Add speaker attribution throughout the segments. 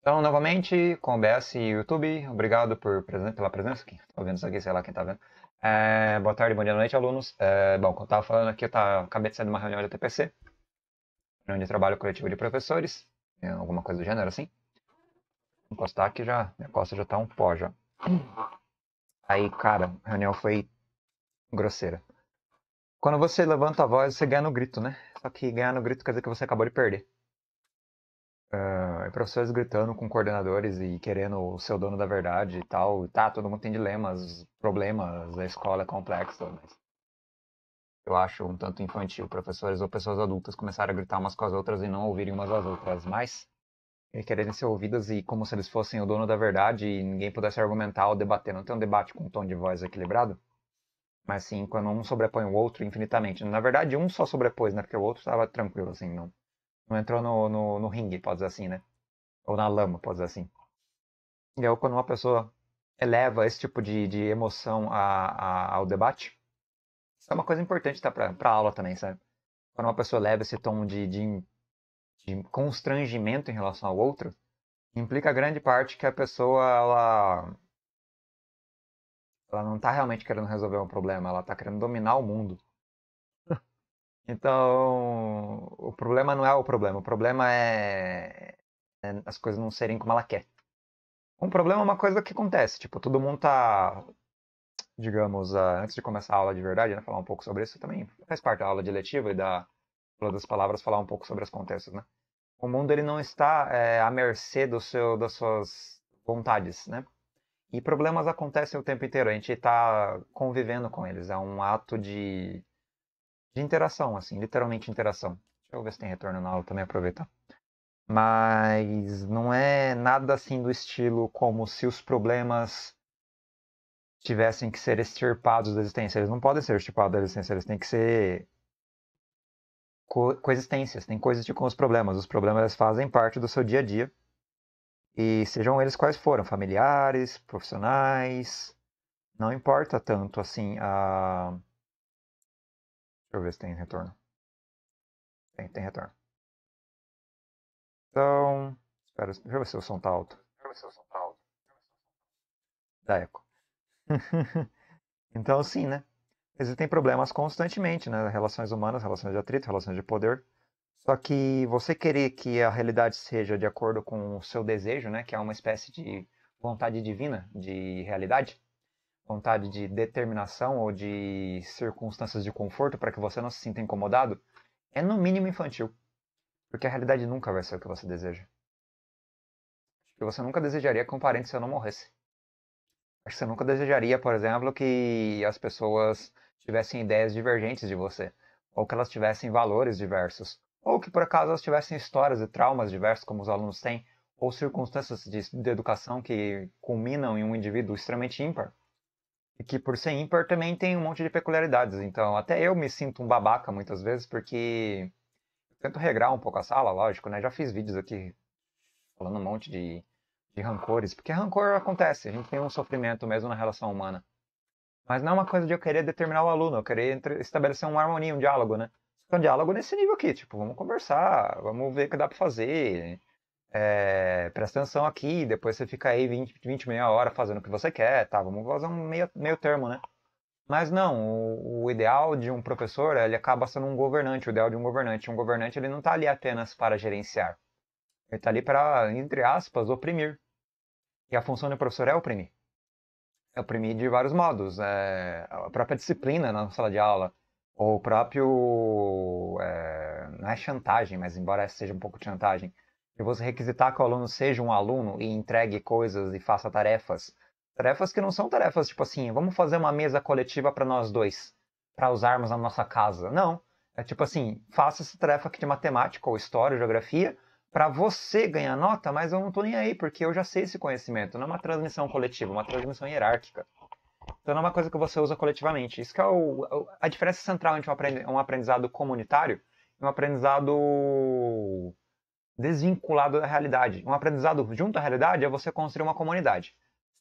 Speaker 1: Então, novamente, com o BS e YouTube, obrigado por, pela presença. aqui. Estou vendo isso aqui, sei lá quem está vendo. É, boa tarde, bom dia, noite, alunos. É, bom, como eu estava falando aqui, eu tá, acabei de sair de uma reunião da TPC, reunião de trabalho coletivo de professores, né, alguma coisa do gênero assim. Vou encostar aqui já, minha costa já está um pó já. Aí, cara, a reunião foi grosseira. Quando você levanta a voz, você ganha no grito, né? Só que ganhar no grito quer dizer que você acabou de perder. Uh, professores gritando com coordenadores e querendo ser o dono da verdade e tal. Tá, todo mundo tem dilemas, problemas, a escola é complexa, mas eu acho um tanto infantil professores ou pessoas adultas começarem a gritar umas com as outras e não ouvirem umas às outras, mas é quererem ser ouvidas e como se eles fossem o dono da verdade e ninguém pudesse argumentar ou debater. Não tem um debate com um tom de voz equilibrado, mas sim quando um sobrepõe o outro infinitamente. Na verdade, um só sobrepôs, né? Porque o outro estava tranquilo, assim, não não entrou no, no, no ringue, pode dizer assim, né? Ou na lama, pode dizer assim. E aí, quando uma pessoa eleva esse tipo de, de emoção a, a, ao debate, é uma coisa importante tá, para aula também, sabe? Quando uma pessoa leva esse tom de, de, de constrangimento em relação ao outro, implica grande parte que a pessoa ela ela não está realmente querendo resolver um problema, ela está querendo dominar o mundo. Então, o problema não é o problema. O problema é, é as coisas não serem como ela quer. Um problema é uma coisa que acontece. Tipo, todo mundo tá, digamos, ah, antes de começar a aula de verdade, né, falar um pouco sobre isso também faz parte da aula de letiva e da aula das palavras falar um pouco sobre as contextos, né? O mundo ele não está é, à mercê do seu, das suas vontades, né? E problemas acontecem o tempo inteiro. A gente está convivendo com eles. É um ato de de interação, assim, literalmente interação. Deixa eu ver se tem retorno na aula também aproveitar. Mas não é nada assim do estilo como se os problemas tivessem que ser extirpados da existência. Eles não podem ser extirpados da existência, eles têm que ser co coexistências, Tem coisas com os problemas. Os problemas fazem parte do seu dia a dia. E sejam eles quais foram, familiares, profissionais, não importa tanto assim a eu ver se tem retorno.
Speaker 2: Tem, tem retorno. Então, espera, deixa
Speaker 1: eu ver se o som tá alto. Deixa eu ver
Speaker 2: se o som tá alto.
Speaker 1: Dá eco. então, sim, né? Existem problemas constantemente, né? Relações humanas, relações de atrito, relações de poder. Só que você querer que a realidade seja de acordo com o seu desejo, né? Que é uma espécie de vontade divina de realidade, vontade de determinação ou de circunstâncias de conforto para que você não se sinta incomodado é no mínimo infantil. Porque a realidade nunca vai ser o que você deseja. Acho que você nunca desejaria que um parente seu não morresse. Acho que você nunca desejaria, por exemplo, que as pessoas tivessem ideias divergentes de você, ou que elas tivessem valores diversos, ou que por acaso elas tivessem histórias e traumas diversos como os alunos têm, ou circunstâncias de, de educação que culminam em um indivíduo extremamente ímpar e que por ser ímpar também tem um monte de peculiaridades. Então, até eu me sinto um babaca muitas vezes, porque tento regrar um pouco a sala, lógico, né? Já fiz vídeos aqui falando um monte de, de rancores, porque rancor acontece, a gente tem um sofrimento mesmo na relação humana. Mas não é uma coisa de eu querer determinar o aluno, eu querer entre, estabelecer uma harmonia, um diálogo, né? um então, diálogo nesse nível aqui, tipo, vamos conversar, vamos ver o que dá pra fazer, é, presta atenção aqui, depois você fica aí 20, 20, meia hora fazendo o que você quer, tá? Vamos fazer um meio, meio termo, né? Mas não, o, o, ideal de um professor, ele acaba sendo um governante, o ideal de um governante. Um governante, ele não está ali apenas para gerenciar. Ele está ali para, entre aspas, oprimir. E a função do professor é oprimir. É oprimir de vários modos. É, a própria disciplina na sala de aula, ou o próprio... É, não é chantagem, mas embora seja um pouco de chantagem, de você requisitar que o aluno seja um aluno e entregue coisas e faça tarefas. Tarefas que não são tarefas tipo assim, vamos fazer uma mesa coletiva para nós dois, para usarmos na nossa casa. Não. É tipo assim, faça essa tarefa aqui de matemática, ou história, ou geografia, para você ganhar nota, mas eu não estou nem aí, porque eu já sei esse conhecimento. Não é uma transmissão coletiva, é uma transmissão hierárquica. Então não é uma coisa que você usa coletivamente. Isso que é o, é a diferença central entre um aprendizado comunitário e um aprendizado desvinculado da realidade. Um aprendizado junto à realidade é você construir uma comunidade.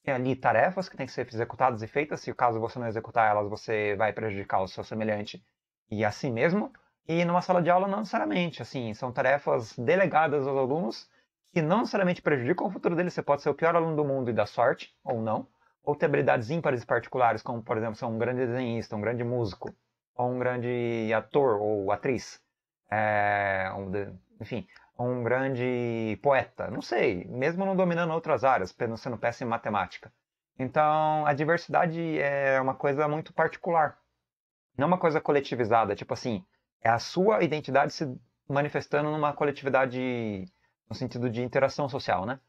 Speaker 1: Tem ali tarefas que têm que ser executadas e feitas, se caso você não executar elas, você vai prejudicar o seu semelhante e a si mesmo. E numa sala de aula, não necessariamente. Assim, são tarefas delegadas aos alunos que não necessariamente prejudicam o futuro deles. Você pode ser o pior aluno do mundo e dar sorte, ou não. Ou ter habilidades ímpares particulares, como, por exemplo, ser um grande desenhista, um grande músico, ou um grande ator ou atriz. É... enfim, um grande poeta, não sei, mesmo não dominando outras áreas, sendo péssimo em matemática. Então, a diversidade é uma coisa muito particular, não é uma coisa coletivizada, tipo assim, é a sua identidade se manifestando numa coletividade no sentido de interação social, né?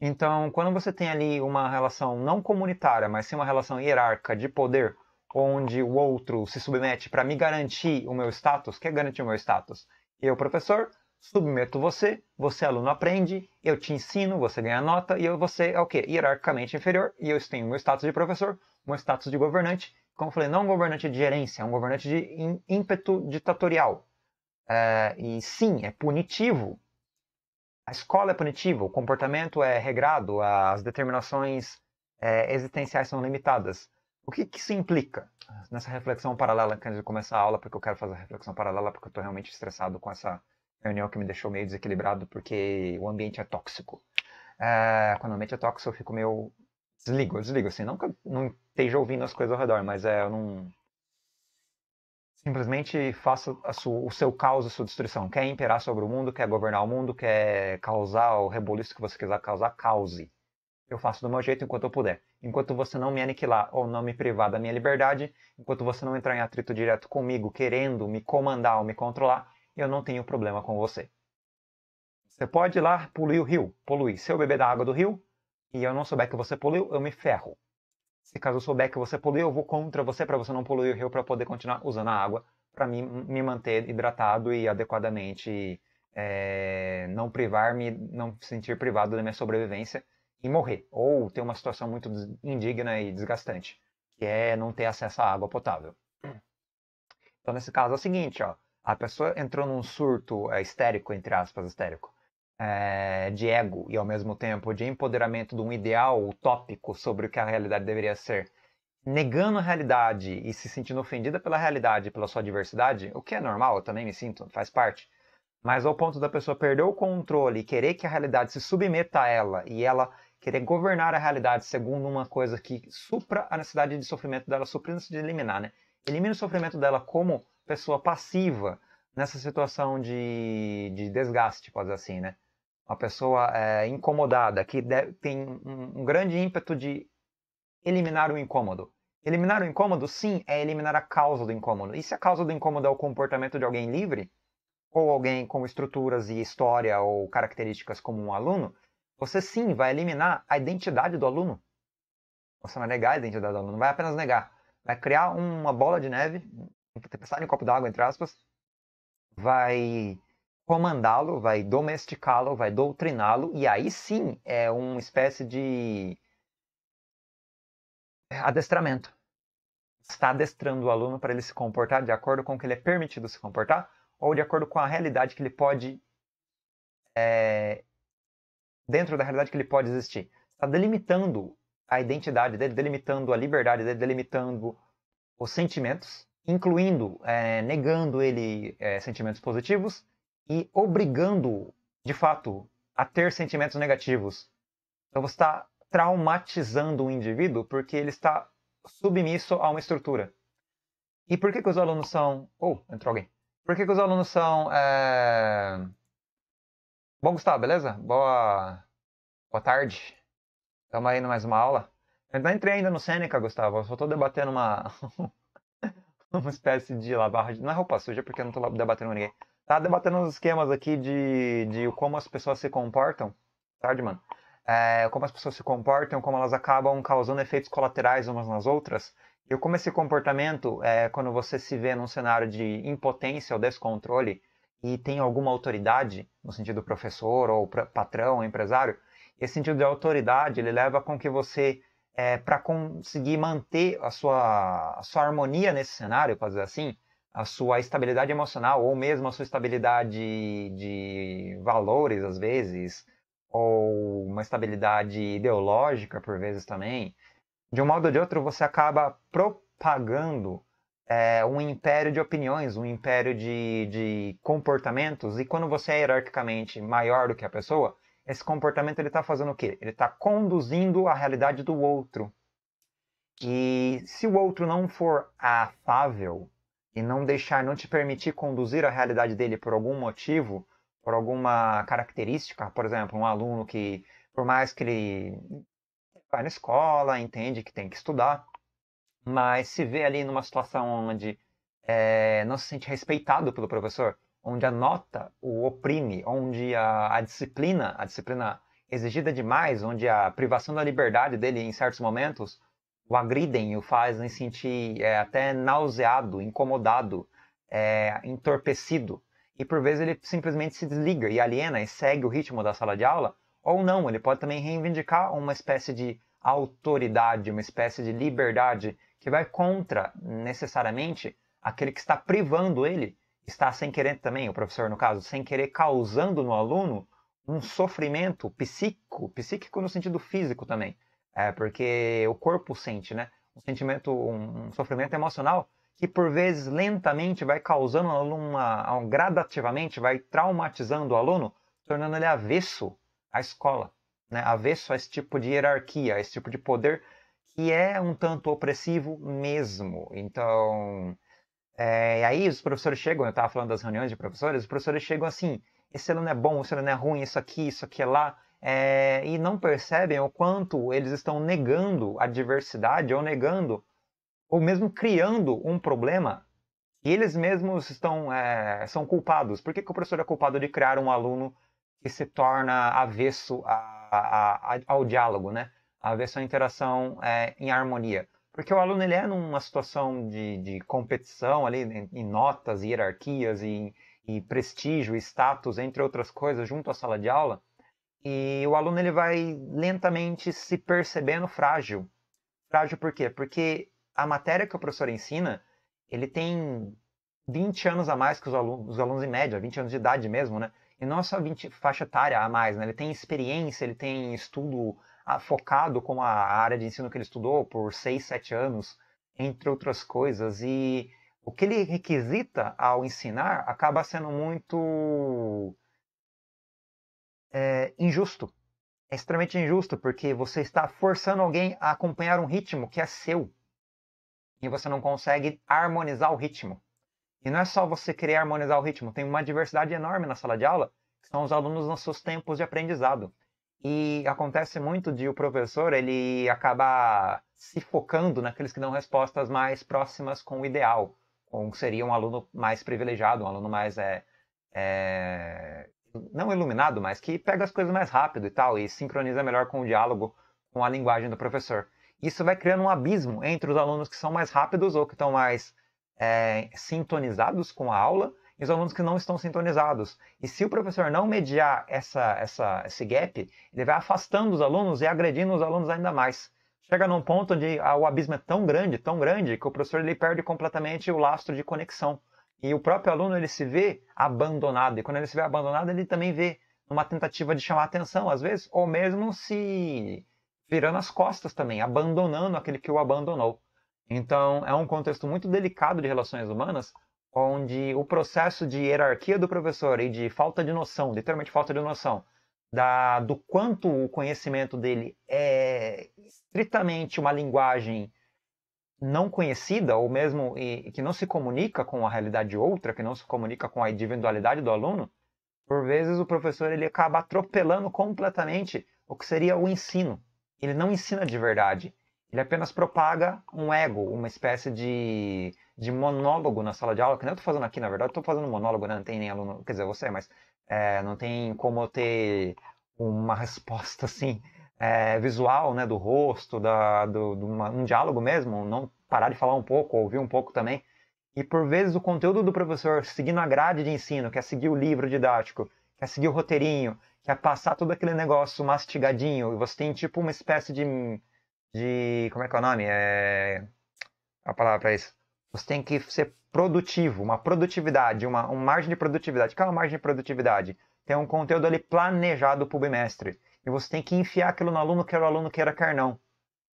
Speaker 1: Então, quando você tem ali uma relação não comunitária, mas sim uma relação hierárquica de poder, onde o outro se submete para me garantir o meu status, quer garantir o meu status? Eu, professor, submeto você, você é aluno aprende, eu te ensino, você ganha nota e eu, você é o quê? Hierarquicamente inferior e eu tenho meu status de professor, meu status de governante, como eu falei, não um governante de gerência, é um governante de ímpeto ditatorial. É, e sim, é punitivo. A escola é punitiva, o comportamento é regrado, as determinações é, existenciais são limitadas. O que, que isso implica? Nessa reflexão paralela, antes de começar a aula, porque eu quero fazer a reflexão paralela, porque eu estou realmente estressado com essa reunião que me deixou meio desequilibrado porque o ambiente é tóxico. É, quando o ambiente é tóxico, eu fico meio. Desligo, eu desligo, assim. Não que eu não esteja ouvindo as coisas ao redor, mas é, eu não. Simplesmente faça o seu caos, a sua destruição. Quer imperar sobre o mundo, quer governar o mundo, quer causar o reboliço que você quiser causar, cause. Eu faço do meu jeito enquanto eu puder. Enquanto você não me aniquilar ou não me privar da minha liberdade, enquanto você não entrar em atrito direto comigo, querendo me comandar ou me controlar, eu não tenho problema com você. Você pode ir lá poluir o rio, poluir. Se eu beber da água do rio e eu não souber que você poluiu, eu me ferro. Se caso eu souber que você poluiu, eu vou contra você para você não poluir o rio para poder continuar usando a água para me, me manter hidratado e adequadamente é, não privar-me, não sentir privado da minha sobrevivência e morrer. Ou ter uma situação muito indigna e desgastante, que é não ter acesso à água potável. Então, nesse caso é o seguinte, ó. A pessoa entrou num surto é, histérico, entre aspas, histérico, é, de ego e ao mesmo tempo de empoderamento de um ideal utópico sobre o que a realidade deveria ser, negando a realidade e se sentindo ofendida pela realidade, pela sua diversidade, o que é normal, eu também me sinto, faz parte. Mas ao ponto da pessoa perder o controle e querer que a realidade se submeta a ela e ela querer governar a realidade segundo uma coisa que supra a necessidade de sofrimento dela, suprindo-se de eliminar, né? Elimina o sofrimento dela como pessoa passiva nessa situação de, de desgaste, pode dizer assim, né? Uma pessoa é, incomodada, que tem um, um grande ímpeto de eliminar o incômodo. Eliminar o incômodo, sim, é eliminar a causa do incômodo. E se a causa do incômodo é o comportamento de alguém livre, ou alguém com estruturas e história ou características como um aluno, você sim vai eliminar a identidade do aluno. Você vai negar a identidade do aluno, não vai apenas negar. Vai criar uma bola de neve, tempestade em um copo d'água, entre aspas, vai comandá-lo, vai domesticá-lo, vai doutriná-lo, e aí sim é uma espécie de adestramento. Está adestrando o aluno para ele se comportar de acordo com o que ele é permitido se comportar, ou de acordo com a realidade que ele pode. É, dentro da realidade que ele pode existir. Está delimitando a identidade dele, delimitando a liberdade dele, delimitando os sentimentos incluindo, é, negando ele é, sentimentos positivos e obrigando, de fato, a ter sentimentos negativos. Então você está traumatizando o indivíduo porque ele está submisso a uma estrutura. E por que, que os alunos são. Oh, entrou alguém. Por que, que os alunos são. É... Bom, Gustavo, beleza? Boa. Boa tarde. Estamos aí mais uma aula. Eu não entrei ainda no Seneca, Gustavo. Eu só estou debatendo uma. uma espécie de lavar, não é roupa suja, porque eu não tô debatendo ninguém. Tá debatendo os esquemas aqui de, de como as pessoas se comportam, tarde, mano. É, como as pessoas se comportam, como elas acabam causando efeitos colaterais umas nas outras. E como esse comportamento, é, quando você se vê num cenário de impotência ou descontrole, e tem alguma autoridade, no sentido professor ou patrão, ou empresário, esse sentido de autoridade, ele leva com que você é, para conseguir manter a sua, a sua harmonia nesse cenário, posso dizer assim, a sua estabilidade emocional ou mesmo a sua estabilidade de valores, às vezes, ou uma estabilidade ideológica, por vezes também. De um modo ou de outro, você acaba propagando é, um império de opiniões, um império de, de comportamentos, e quando você é hierarquicamente maior do que a pessoa, esse comportamento ele está fazendo o quê? Ele está conduzindo a realidade do outro. E se o outro não for afável e não deixar, não te permitir conduzir a realidade dele por algum motivo, por alguma característica, por exemplo, um aluno que, por mais que ele vai na escola, entende que tem que estudar, mas se vê ali numa situação onde é, não se sente respeitado pelo professor, onde a nota o oprime, onde a, a disciplina, a disciplina exigida demais, onde a privação da liberdade dele em certos momentos o agridem, o fazem sentir é, até nauseado, incomodado, é, entorpecido. E por vezes ele simplesmente se desliga e aliena e segue o ritmo da sala de aula, ou não, ele pode também reivindicar uma espécie de autoridade, uma espécie de liberdade que vai contra necessariamente aquele que está privando ele está sem querer também, o professor no caso, sem querer causando no aluno um sofrimento psíquico, psíquico no sentido físico também, é, porque o corpo sente, né? Um sentimento, um sofrimento emocional que por vezes lentamente vai causando aluno, uma, um, gradativamente vai traumatizando o aluno, tornando ele avesso à escola, né? avesso a esse tipo de hierarquia, a esse tipo de poder que é um tanto opressivo mesmo. Então, é, e aí os professores chegam, eu estava falando das reuniões de professores, os professores chegam assim, esse aluno é bom, esse aluno é ruim, isso aqui, isso aqui é lá, é, e não percebem o quanto eles estão negando a diversidade ou negando, ou mesmo criando um problema, e eles mesmos estão, é, são culpados. Por que, que o professor é culpado de criar um aluno que se torna avesso a, a, a, ao diálogo, né? avesso à interação é, em harmonia? Porque o aluno ele é numa situação de, de competição ali né, em, notas, hierarquias e, e prestígio, status, entre outras coisas, junto à sala de aula. E o aluno ele vai lentamente se percebendo frágil. Frágil por quê? Porque a matéria que o professor ensina, ele tem 20 anos a mais que os alunos, os alunos em média, 20 anos de idade mesmo, né? E não é só 20, faixa etária a mais, né? Ele tem experiência, ele tem estudo focado com a área de ensino que ele estudou por 6, 7 anos, entre outras coisas. E o que ele requisita ao ensinar acaba sendo muito é, injusto. É extremamente injusto, porque você está forçando alguém a acompanhar um ritmo que é seu. E você não consegue harmonizar o ritmo. E não é só você querer harmonizar o ritmo, tem uma diversidade enorme na sala de aula, que são os alunos nos seus tempos de aprendizado. E acontece muito de o professor ele acabar se focando naqueles que dão respostas mais próximas com o ideal, com seria um aluno mais privilegiado, um aluno mais é, é, não iluminado, mas que pega as coisas mais rápido e tal e sincroniza melhor com o diálogo, com a linguagem do professor. Isso vai criando um abismo entre os alunos que são mais rápidos ou que estão mais é, sintonizados com a aula e os alunos que não estão sintonizados. E se o professor não mediar essa, essa, esse gap, ele vai afastando os alunos e agredindo os alunos ainda mais. Chega num ponto onde o abismo é tão grande, tão grande, que o professor ele perde completamente o lastro de conexão. E o próprio aluno ele se vê abandonado. E quando ele se vê abandonado, ele também vê uma tentativa de chamar atenção, às vezes, ou mesmo se virando as costas também, abandonando aquele que o abandonou. Então, é um contexto muito delicado de relações humanas, onde o processo de hierarquia do professor e de falta de noção, literalmente falta de noção, da, do quanto o conhecimento dele é estritamente uma linguagem não conhecida, ou mesmo e, que não se comunica com a realidade outra, que não se comunica com a individualidade do aluno, por vezes o professor ele acaba atropelando completamente o que seria o ensino. Ele não ensina de verdade. Ele apenas propaga um ego, uma espécie de, de monólogo na sala de aula, que nem eu estou fazendo aqui, na verdade, estou fazendo monólogo, né? não tem nem aluno, quer dizer, você, mas é, não tem como eu ter uma resposta assim é, visual, né, do rosto, da, do, do uma, um diálogo mesmo, não parar de falar um pouco, ouvir um pouco também. E por vezes o conteúdo do professor seguindo a grade de ensino, quer seguir o livro didático, quer seguir o roteirinho, quer passar todo aquele negócio mastigadinho, e você tem tipo uma espécie de de. Como é que é o nome? É, a palavra para isso. Você tem que ser produtivo, uma produtividade, uma, uma margem de produtividade. Qual é a margem de produtividade? Tem um conteúdo ali planejado para o bimestre. E você tem que enfiar aquilo no aluno, quer o aluno queira, quer não.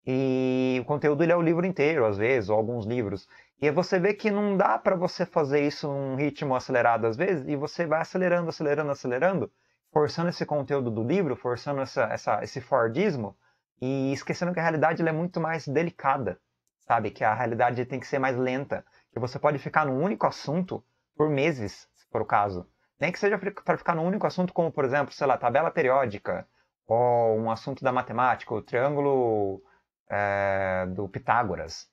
Speaker 1: E o conteúdo ele é o livro inteiro, às vezes, ou alguns livros. E você vê que não dá para você fazer isso num ritmo acelerado, às vezes, e você vai acelerando, acelerando, acelerando, forçando esse conteúdo do livro, forçando essa, essa esse Fordismo, e esquecendo que a realidade é muito mais delicada, sabe? Que a realidade tem que ser mais lenta, que você pode ficar num único assunto por meses, se for o caso. Nem que seja para ficar num único assunto, como por exemplo, sei lá, tabela periódica, ou um assunto da matemática, o triângulo é, do Pitágoras.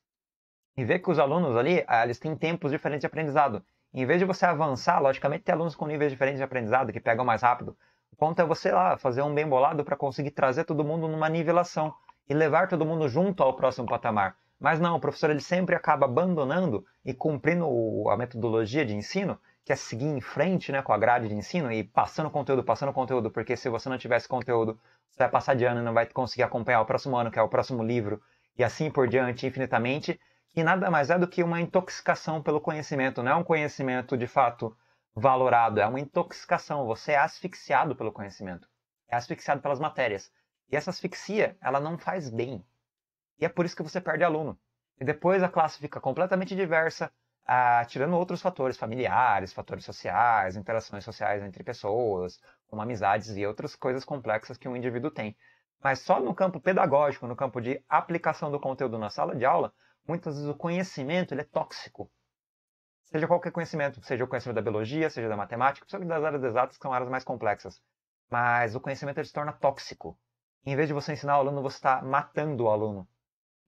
Speaker 1: E ver que os alunos ali, ah, eles têm tempos diferentes de aprendizado. Em vez de você avançar, logicamente tem alunos com níveis diferentes de aprendizado que pegam mais rápido, o ponto é você lá fazer um bem bolado para conseguir trazer todo mundo numa nivelação e levar todo mundo junto ao próximo patamar. Mas não, o professor ele sempre acaba abandonando e cumprindo a metodologia de ensino, que é seguir em frente né, com a grade de ensino e passando conteúdo, passando conteúdo, porque se você não tivesse conteúdo, você vai passar de ano e não vai conseguir acompanhar o próximo ano, que é o próximo livro, e assim por diante, infinitamente, e nada mais é do que uma intoxicação pelo conhecimento, não é um conhecimento de fato valorado, é uma intoxicação. Você é asfixiado pelo conhecimento, é asfixiado pelas matérias. E essa asfixia, ela não faz bem. E é por isso que você perde aluno. E depois a classe fica completamente diversa, ah, tirando outros fatores familiares, fatores sociais, interações sociais entre pessoas, como amizades e outras coisas complexas que um indivíduo tem. Mas só no campo pedagógico, no campo de aplicação do conteúdo na sala de aula, muitas vezes o conhecimento ele é tóxico seja qualquer conhecimento, seja o conhecimento da biologia, seja da matemática, principalmente das áreas exatas, que são áreas mais complexas. Mas o conhecimento ele se torna tóxico. Em vez de você ensinar o aluno, você está matando o aluno.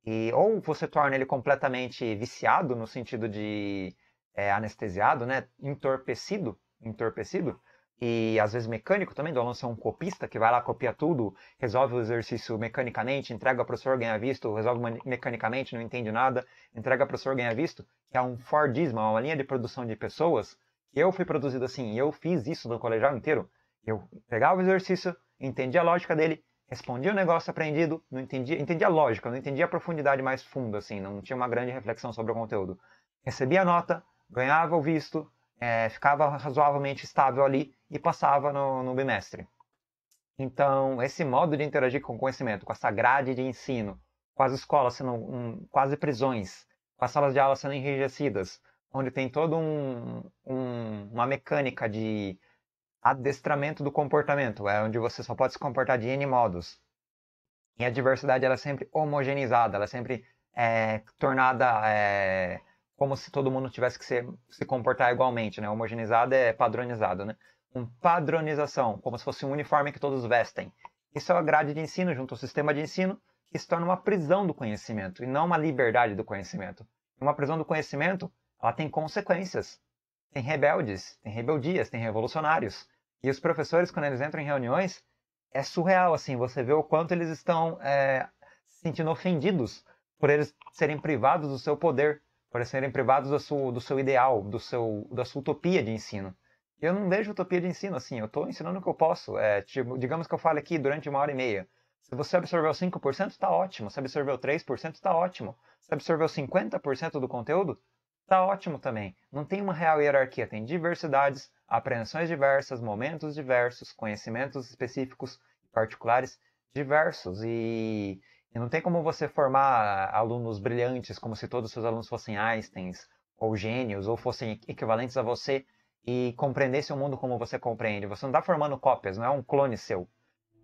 Speaker 1: E, ou você torna ele completamente viciado, no sentido de é, anestesiado, né? entorpecido, entorpecido e às vezes mecânico também, do aluno ser um copista que vai lá, copia tudo, resolve o exercício mecanicamente, entrega ao professor, ganha visto, resolve mecanicamente, não entende nada, entrega ao professor, ganha visto, que é um Fordismo, é uma linha de produção de pessoas. Eu fui produzido assim, eu fiz isso no colegial inteiro. Eu pegava o exercício, entendia a lógica dele, respondia o negócio aprendido, não entendia, entendia a lógica, não entendia a profundidade mais funda, assim, não tinha uma grande reflexão sobre o conteúdo. Recebia a nota, ganhava o visto, é, ficava razoavelmente estável ali e passava no, no, bimestre. Então, esse modo de interagir com o conhecimento, com essa grade de ensino, com as escolas sendo um, quase prisões, com as salas de aula sendo enrijecidas, onde tem toda um, um, uma mecânica de adestramento do comportamento, é onde você só pode se comportar de N modos. E a diversidade ela é sempre homogeneizada, ela é sempre é, tornada é, como se todo mundo tivesse que se, se comportar igualmente, né? Homogeneizado é padronizado, né? Com padronização, como se fosse um uniforme que todos vestem. Isso é a grade de ensino junto ao sistema de ensino, que se torna uma prisão do conhecimento e não uma liberdade do conhecimento. Uma prisão do conhecimento, ela tem consequências. Tem rebeldes, tem rebeldias, tem revolucionários. E os professores, quando eles entram em reuniões, é surreal, assim, você vê o quanto eles estão é, se sentindo ofendidos por eles serem privados do seu poder para serem privados do seu, do seu ideal, do seu, da sua utopia de ensino. Eu não vejo utopia de ensino assim, eu estou ensinando o que eu posso. É, tipo, digamos que eu fale aqui durante uma hora e meia. Se você absorveu 5%, está ótimo. Se absorveu 3%, está ótimo. Se absorveu 50% do conteúdo, está ótimo também. Não tem uma real hierarquia, tem diversidades, apreensões diversas, momentos diversos, conhecimentos específicos particulares diversos. E e Não tem como você formar ah, alunos brilhantes como se todos os seus alunos fossem Einsteins ou gênios ou fossem equivalentes a você e compreendesse o mundo como você compreende. Você não está formando cópias, não é um clone seu.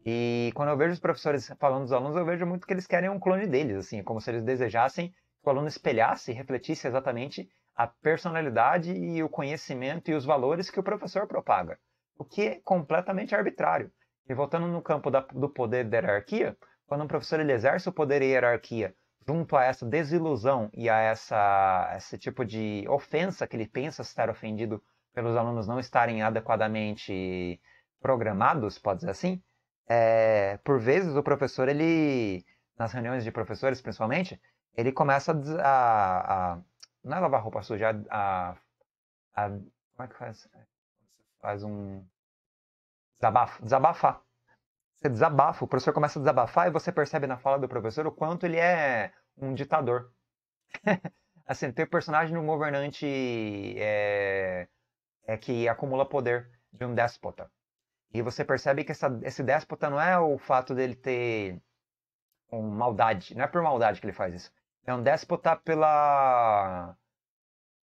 Speaker 1: E quando eu vejo os professores falando dos alunos, eu vejo muito que eles querem um clone deles, assim, como se eles desejassem que o aluno espelhasse e refletisse exatamente a personalidade e o conhecimento e os valores que o professor propaga, o que é completamente arbitrário. E voltando no campo da, do poder da hierarquia, quando um professor ele exerce o poder e hierarquia junto a essa desilusão e a essa, esse tipo de ofensa que ele pensa estar ofendido pelos alunos não estarem adequadamente programados, pode dizer assim, é, por vezes o professor, ele, nas reuniões de professores principalmente, ele começa a, a não é lavar roupa suja, a, a, como é que faz? Faz um desabafo, desabafar você desabafa, o professor começa a desabafar e você percebe na fala do professor o quanto ele é um ditador. assim, tem o personagem de um governante é, é, que acumula poder, de um déspota. E você percebe que essa, esse déspota não é o fato dele ter maldade, não é por maldade que ele faz isso. É um déspota pela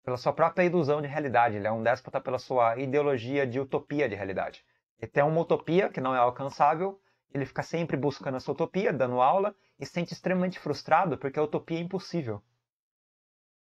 Speaker 1: pela sua própria ilusão de realidade, ele é um déspota pela sua ideologia de utopia de realidade. Ele tem uma utopia que não é alcançável, ele fica sempre buscando essa utopia, dando aula, e se sente extremamente frustrado porque a utopia é impossível.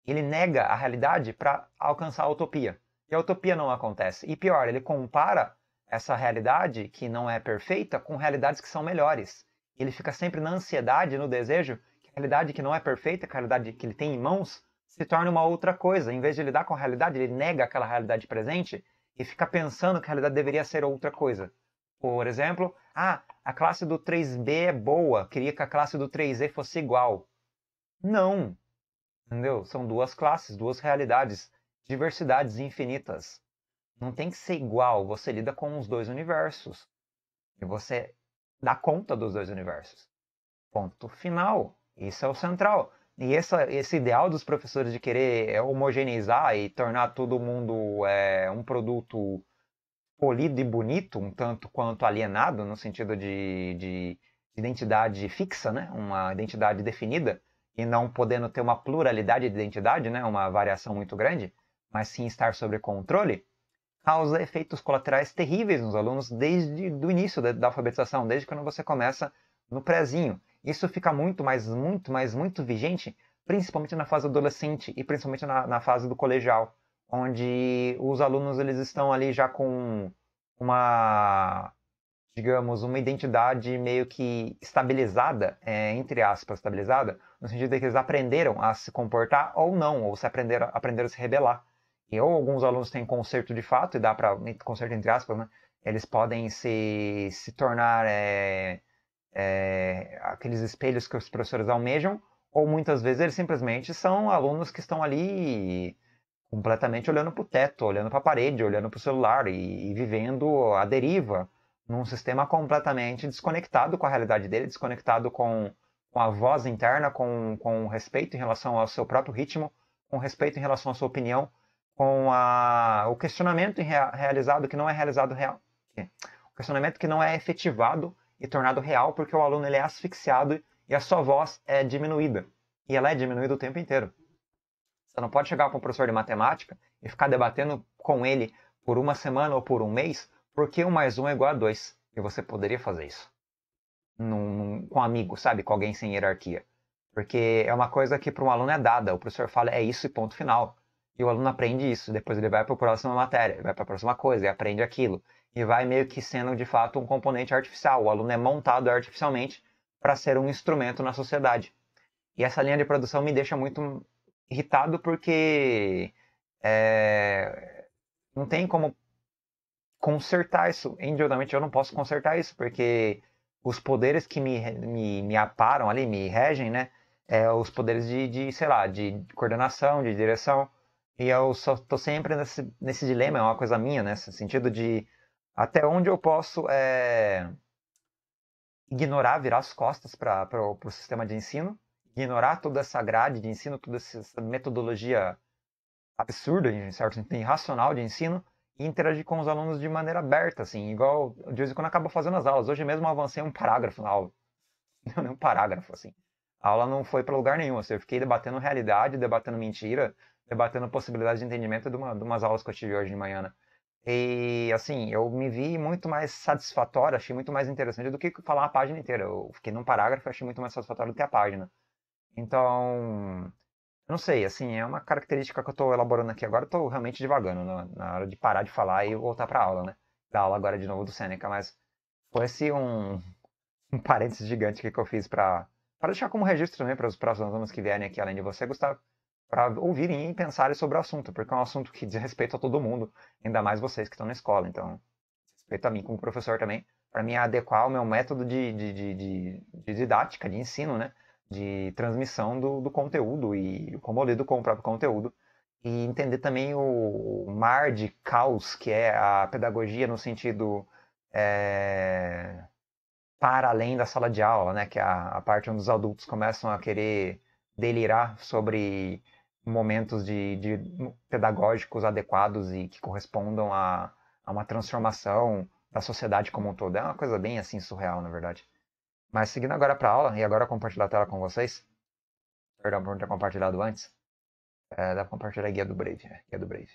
Speaker 1: Ele nega a realidade para alcançar a utopia. E a utopia não acontece. E pior, ele compara essa realidade que não é perfeita com realidades que são melhores. Ele fica sempre na ansiedade, no desejo, que a realidade que não é perfeita, que a realidade que ele tem em mãos, se torne uma outra coisa. Em vez de lidar com a realidade, ele nega aquela realidade presente e ficar pensando que a realidade deveria ser outra coisa. Por exemplo, ah, a classe do 3B é boa, queria que a classe do 3E fosse igual. Não! Entendeu? São duas classes, duas realidades, diversidades infinitas. Não tem que ser igual, você lida com os dois universos. E você dá conta dos dois universos. Ponto final. Isso é o central. E essa, esse ideal dos professores de querer é, homogeneizar e tornar todo mundo é, um produto polido e bonito, um tanto quanto alienado, no sentido de, de identidade fixa, né? uma identidade definida, e não podendo ter uma pluralidade de identidade, né? uma variação muito grande, mas sim estar sob controle, causa efeitos colaterais terríveis nos alunos desde o início da, da alfabetização, desde quando você começa no prézinho. Isso fica muito, mas muito, mas muito vigente, principalmente na fase adolescente e principalmente na, na fase do colegial, onde os alunos eles estão ali já com uma digamos, uma identidade meio que estabilizada, é, entre aspas, estabilizada, no sentido de que eles aprenderam a se comportar ou não, ou se aprenderam, aprenderam a se rebelar. E ou alguns alunos têm conserto de fato, e dá para, conserto entre aspas, né? Eles podem se, se tornar é, é, aqueles espelhos que os professores almejam, ou muitas vezes eles simplesmente são alunos que estão ali completamente olhando para o teto, olhando para a parede, olhando para o celular e, e, vivendo a deriva num sistema completamente desconectado com a realidade dele, desconectado com, com a voz interna, com, com respeito em relação ao seu próprio ritmo, com respeito em relação à sua opinião, com a, o questionamento rea, realizado que não é realizado real, o questionamento que não é efetivado e tornado real porque o aluno ele é asfixiado e a sua voz é diminuída. E ela é diminuída o tempo inteiro. Você não pode chegar para o professor de matemática e ficar debatendo com ele por uma semana ou por um mês porque um mais um é igual a dois. E você poderia fazer isso num, com um amigo, sabe? Com alguém sem hierarquia. Porque é uma coisa que para um aluno é dada. O professor fala, é isso e ponto final. E o aluno aprende isso. Depois ele vai para a próxima matéria, vai para a próxima coisa e aprende aquilo e vai meio que sendo de fato um componente artificial. O aluno é montado artificialmente para ser um instrumento na sociedade. E essa linha de produção me deixa muito irritado porque é, não tem como consertar isso. Individualmente eu não posso consertar isso, porque os poderes que me, me, me aparam ali, me regem, né? É, os poderes de, de, sei lá, de coordenação, de direção. E eu só tô sempre nesse, nesse dilema, é uma coisa minha, né? Nesse sentido de até onde eu posso é, ignorar, virar as costas para o sistema de ensino, ignorar toda essa grade de ensino, toda essa metodologia absurda, em certo sentido, irracional de ensino, e interagir com os alunos de maneira aberta, assim, igual de vez em quando acaba fazendo as aulas. Hoje mesmo eu avancei um parágrafo na aula. Não, nem um parágrafo, assim. A aula não foi para lugar nenhum, assim, eu fiquei debatendo realidade, debatendo mentira, debatendo possibilidade de entendimento de, uma, de umas aulas que eu tive hoje de manhã, né? E assim, eu me vi muito mais satisfatório, achei muito mais interessante do que falar a página inteira. Eu fiquei num parágrafo e achei muito mais satisfatório do que a página. Então, não sei, assim, é uma característica que eu estou elaborando aqui agora, estou realmente devagando na, na, hora de parar de falar e voltar para a aula, né? Da aula agora de novo do Seneca, mas foi esse assim, um, um parênteses gigante que eu fiz para deixar como registro também para os próximos alunos que vierem aqui, além de você, Gustavo para ouvirem e pensarem sobre o assunto, porque é um assunto que diz respeito a todo mundo, ainda mais vocês que estão na escola. Então, respeito a mim como professor também, para mim adequar o meu método de, de, de, de, didática, de ensino, né? De transmissão do, do conteúdo e como eu lido com o próprio conteúdo. E entender também o mar de caos que é a pedagogia no sentido é, para além da sala de aula, né? Que é a, a parte onde os adultos começam a querer delirar sobre momentos de, de pedagógicos adequados e que correspondam a, a, uma transformação da sociedade como um todo. É uma coisa bem assim surreal, na verdade. Mas seguindo agora para a aula e agora compartilhar a tela com vocês. Perdão por não ter compartilhado antes. É, dá para compartilhar a guia do Brave, é, né? guia do Brave.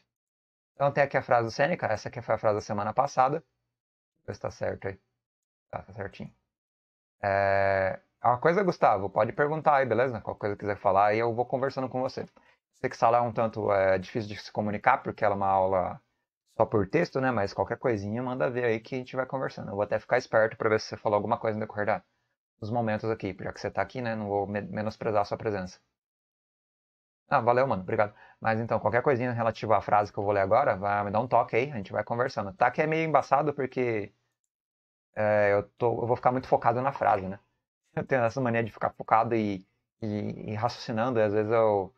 Speaker 1: Então tem aqui a frase do Seneca, essa aqui foi a frase da semana passada. Deixa eu ver se tá certo aí. Tá, tá certinho. É, é, uma coisa, Gustavo, pode perguntar aí, beleza? Qualquer coisa que quiser falar, aí eu vou conversando com você. Sexal é um tanto é, difícil de se comunicar, porque ela é uma aula só por texto, né? Mas qualquer coisinha, manda ver aí que a gente vai conversando. Eu vou até ficar esperto para ver se você falou alguma coisa no decorrer da, dos momentos aqui. Já que você tá aqui, né? Não vou me menosprezar a sua presença. Ah, valeu, mano. Obrigado. Mas então, qualquer coisinha relativa à frase que eu vou ler agora, vai me dar um toque aí, a gente vai conversando. Tá que é meio embaçado porque é, eu, tô, eu vou ficar muito focado na frase, né? Eu tenho essa mania de ficar focado e, e, e raciocinando, e às vezes eu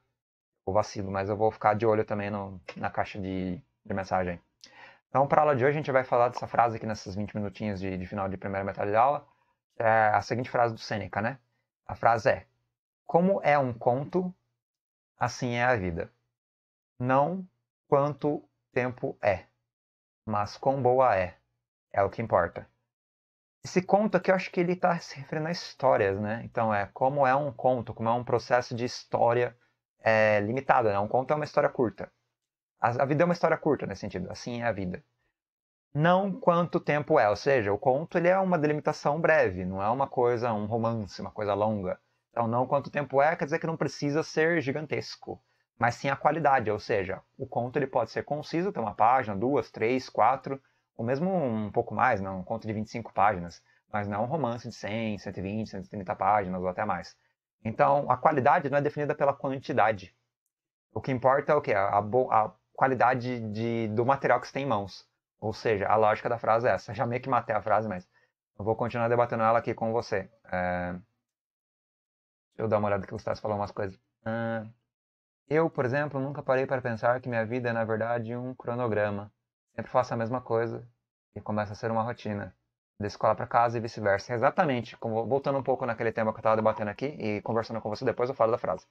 Speaker 1: o vacilo, mas eu vou ficar de olho também no, na caixa de, de mensagem. Então, para a aula de hoje, a gente vai falar dessa frase aqui nessas 20 minutinhos de, de final de primeira metade da aula. É a seguinte frase do Sêneca, né? A frase é: Como é um conto, assim é a vida. Não quanto tempo é, mas quão boa é. É o que importa. Esse conto aqui eu acho que ele está se referindo a histórias, né? Então é como é um conto, como é um processo de história é, limitada, né? Um conto é uma história curta. A, a vida é uma história curta nesse sentido, assim é a vida. Não quanto tempo é, ou seja, o conto ele é uma delimitação breve, não é uma coisa, um romance, uma coisa longa. Então, não quanto tempo é, quer dizer que não precisa ser gigantesco, mas sim a qualidade, ou seja, o conto ele pode ser conciso, ter uma página, duas, três, quatro, ou mesmo um pouco mais, né? um conto de 25 páginas, mas não um romance de 100, 120, 130 páginas ou até mais. Então, a qualidade não é definida pela quantidade. O que importa é o quê? A, a qualidade de, do material que você tem em mãos. Ou seja, a lógica da frase é essa. Já meio que matei a frase, mas eu vou continuar debatendo ela aqui com você. É... Deixa eu dar uma olhada que o Stassi falou umas coisas. É... Eu, por exemplo, nunca parei para pensar que minha vida é, na verdade, um cronograma. Sempre faço a mesma coisa e começa a ser uma rotina da escola para casa e vice-versa. Exatamente, como, voltando um pouco naquele tema que eu tava debatendo aqui e conversando com você depois, eu falo da frase.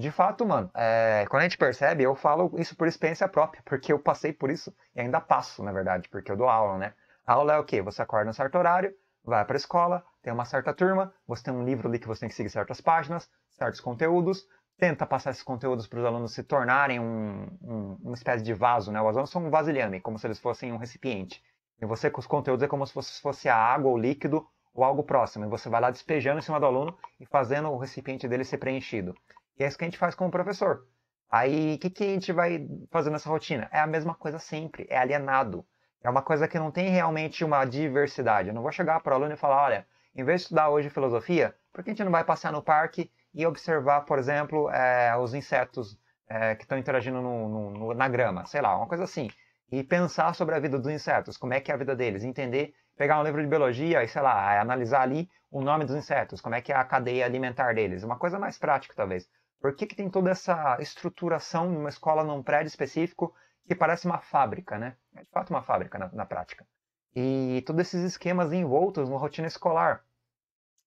Speaker 1: De fato, mano, é, quando a gente percebe, eu falo isso por experiência própria, porque eu passei por isso e ainda passo, na verdade, porque eu dou aula, né? A aula é o quê? Você acorda um certo horário, vai para a escola, tem uma certa turma, você tem um livro ali que você tem que seguir certas páginas, certos conteúdos, tenta passar esses conteúdos para os alunos se tornarem um, um, uma espécie de vaso, né? Os alunos são um vasilhame, como se eles fossem um recipiente. E você com os conteúdos é como se fosse, fosse a água ou líquido ou algo próximo. E você vai lá despejando em cima do aluno e fazendo o recipiente dele ser preenchido. E é isso que a gente faz como professor. Aí, o que, que a gente vai fazer nessa rotina? É a mesma coisa sempre, é alienado. É uma coisa que não tem realmente uma diversidade. Eu não vou chegar para o aluno e falar, olha, em vez de estudar hoje filosofia, por que a gente não vai passear no parque e observar, por exemplo, é, os insetos é, que estão interagindo no, no, no, na grama? Sei lá, uma coisa assim e pensar sobre a vida dos insetos, como é que é a vida deles, entender, pegar um livro de biologia e, sei lá, analisar ali o nome dos insetos, como é que é a cadeia alimentar deles, uma coisa mais prática talvez. Por que, que tem toda essa estruturação numa escola, num prédio específico, que parece uma fábrica, né? É de fato uma fábrica na, na prática. E todos esses esquemas envoltos numa rotina escolar.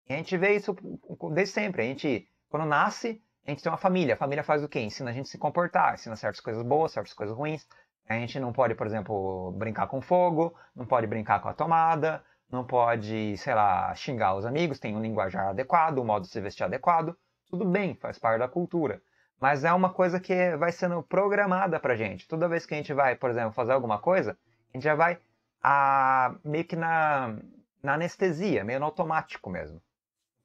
Speaker 1: E a gente vê isso desde sempre. A gente, quando nasce, a gente tem uma família. A família faz o quê? Ensina a gente a se comportar, ensina certas coisas boas, certas coisas ruins, a gente não pode, por exemplo, brincar com fogo, não pode brincar com a tomada, não pode, sei lá, xingar os amigos, tem um linguajar adequado, um modo de se vestir adequado. Tudo bem, faz parte da cultura. Mas é uma coisa que vai sendo programada pra gente. Toda vez que a gente vai, por exemplo, fazer alguma coisa, a gente já vai a, ah, meio que na, na anestesia, meio no automático mesmo.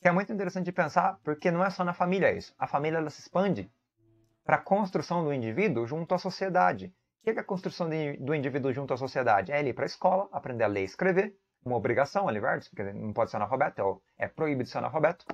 Speaker 1: Que é muito interessante de pensar, porque não é só na família isso. A família ela se expande para a construção do indivíduo junto à sociedade que é a construção de, do indivíduo junto à sociedade? É ele ir para a escola, aprender a ler e escrever, uma obrigação, aliás, porque não pode ser analfabeto, é, é proibido ser analfabeto.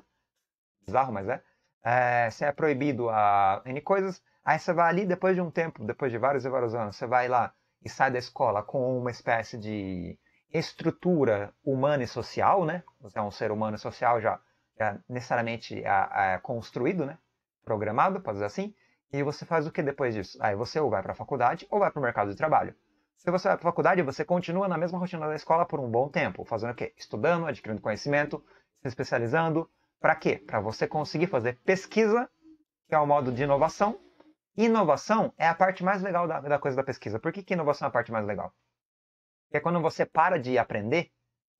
Speaker 1: Bizarro, mas é. é você é proibido a N coisas, aí você vai ali, depois de um tempo, depois de vários e vários anos, você vai lá e sai da escola com uma espécie de estrutura humana e social, né? Você é um ser humano e social já, já necessariamente é, é, construído, né? Programado, pode dizer assim. E você faz o que depois disso? Aí você ou vai para a faculdade ou vai para o mercado de trabalho. Se você vai para a faculdade, você continua na mesma rotina da escola por um bom tempo, fazendo o quê? Estudando, adquirindo conhecimento, se especializando. Para quê? Para você conseguir fazer pesquisa, que é o modo de inovação. Inovação é a parte mais legal da, da coisa da pesquisa. Por que, que inovação é a parte mais legal? Porque é quando você para de aprender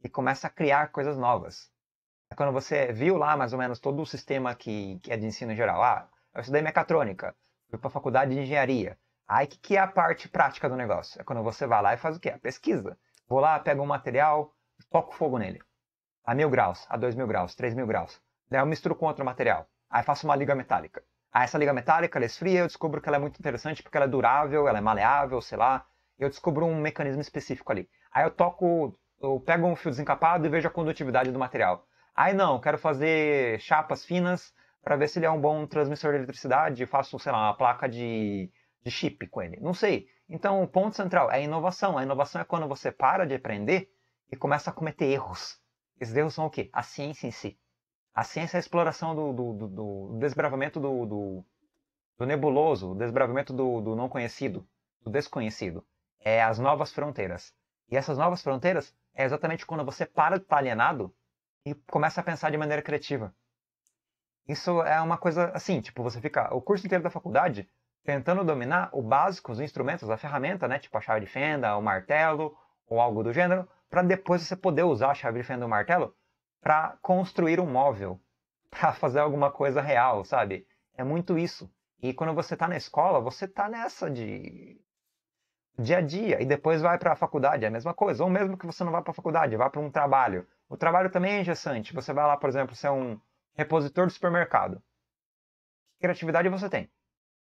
Speaker 1: e começa a criar coisas novas. É quando você viu lá mais ou menos todo o sistema que, que é de ensino geral. Ah, eu estudei mecatrônica, fui para a faculdade de engenharia. Aí o que, que é a parte prática do negócio? É quando você vai lá e faz o quê? A pesquisa. Vou lá, pego um material, toco fogo nele. A mil graus, a dois mil graus, três mil graus. Daí eu misturo com outro material. Aí faço uma liga metálica. Aí essa liga metálica, ela esfria, eu descubro que ela é muito interessante porque ela é durável, ela é maleável, sei lá. Eu descubro um mecanismo específico ali. Aí eu toco, eu pego um fio desencapado e vejo a condutividade do material. Aí não, quero fazer chapas finas para ver se ele é um bom transmissor de eletricidade e faço, sei lá, uma placa de, de chip com ele. Não sei. Então, o ponto central é a inovação. A inovação é quando você para de aprender e começa a cometer erros. Esses erros são o quê? A ciência em si. A ciência é a exploração do, do, do, do desbravamento do, do, do, nebuloso, o desbravamento do, do não conhecido, do desconhecido. É as novas fronteiras. E essas novas fronteiras é exatamente quando você para de estar alienado e começa a pensar de maneira criativa. Isso é uma coisa assim, tipo, você fica o curso inteiro da faculdade tentando dominar o básico, os instrumentos, a ferramenta, né? Tipo a chave de fenda, o martelo ou algo do gênero, para depois você poder usar a chave de fenda ou o martelo para construir um móvel, para fazer alguma coisa real, sabe? É muito isso. E quando você está na escola, você está nessa de dia a dia e depois vai para a faculdade, é a mesma coisa. Ou mesmo que você não vá para a faculdade, vá para um trabalho. O trabalho também é engessante. Você vai lá, por exemplo, ser um repositor do supermercado. Que criatividade você tem?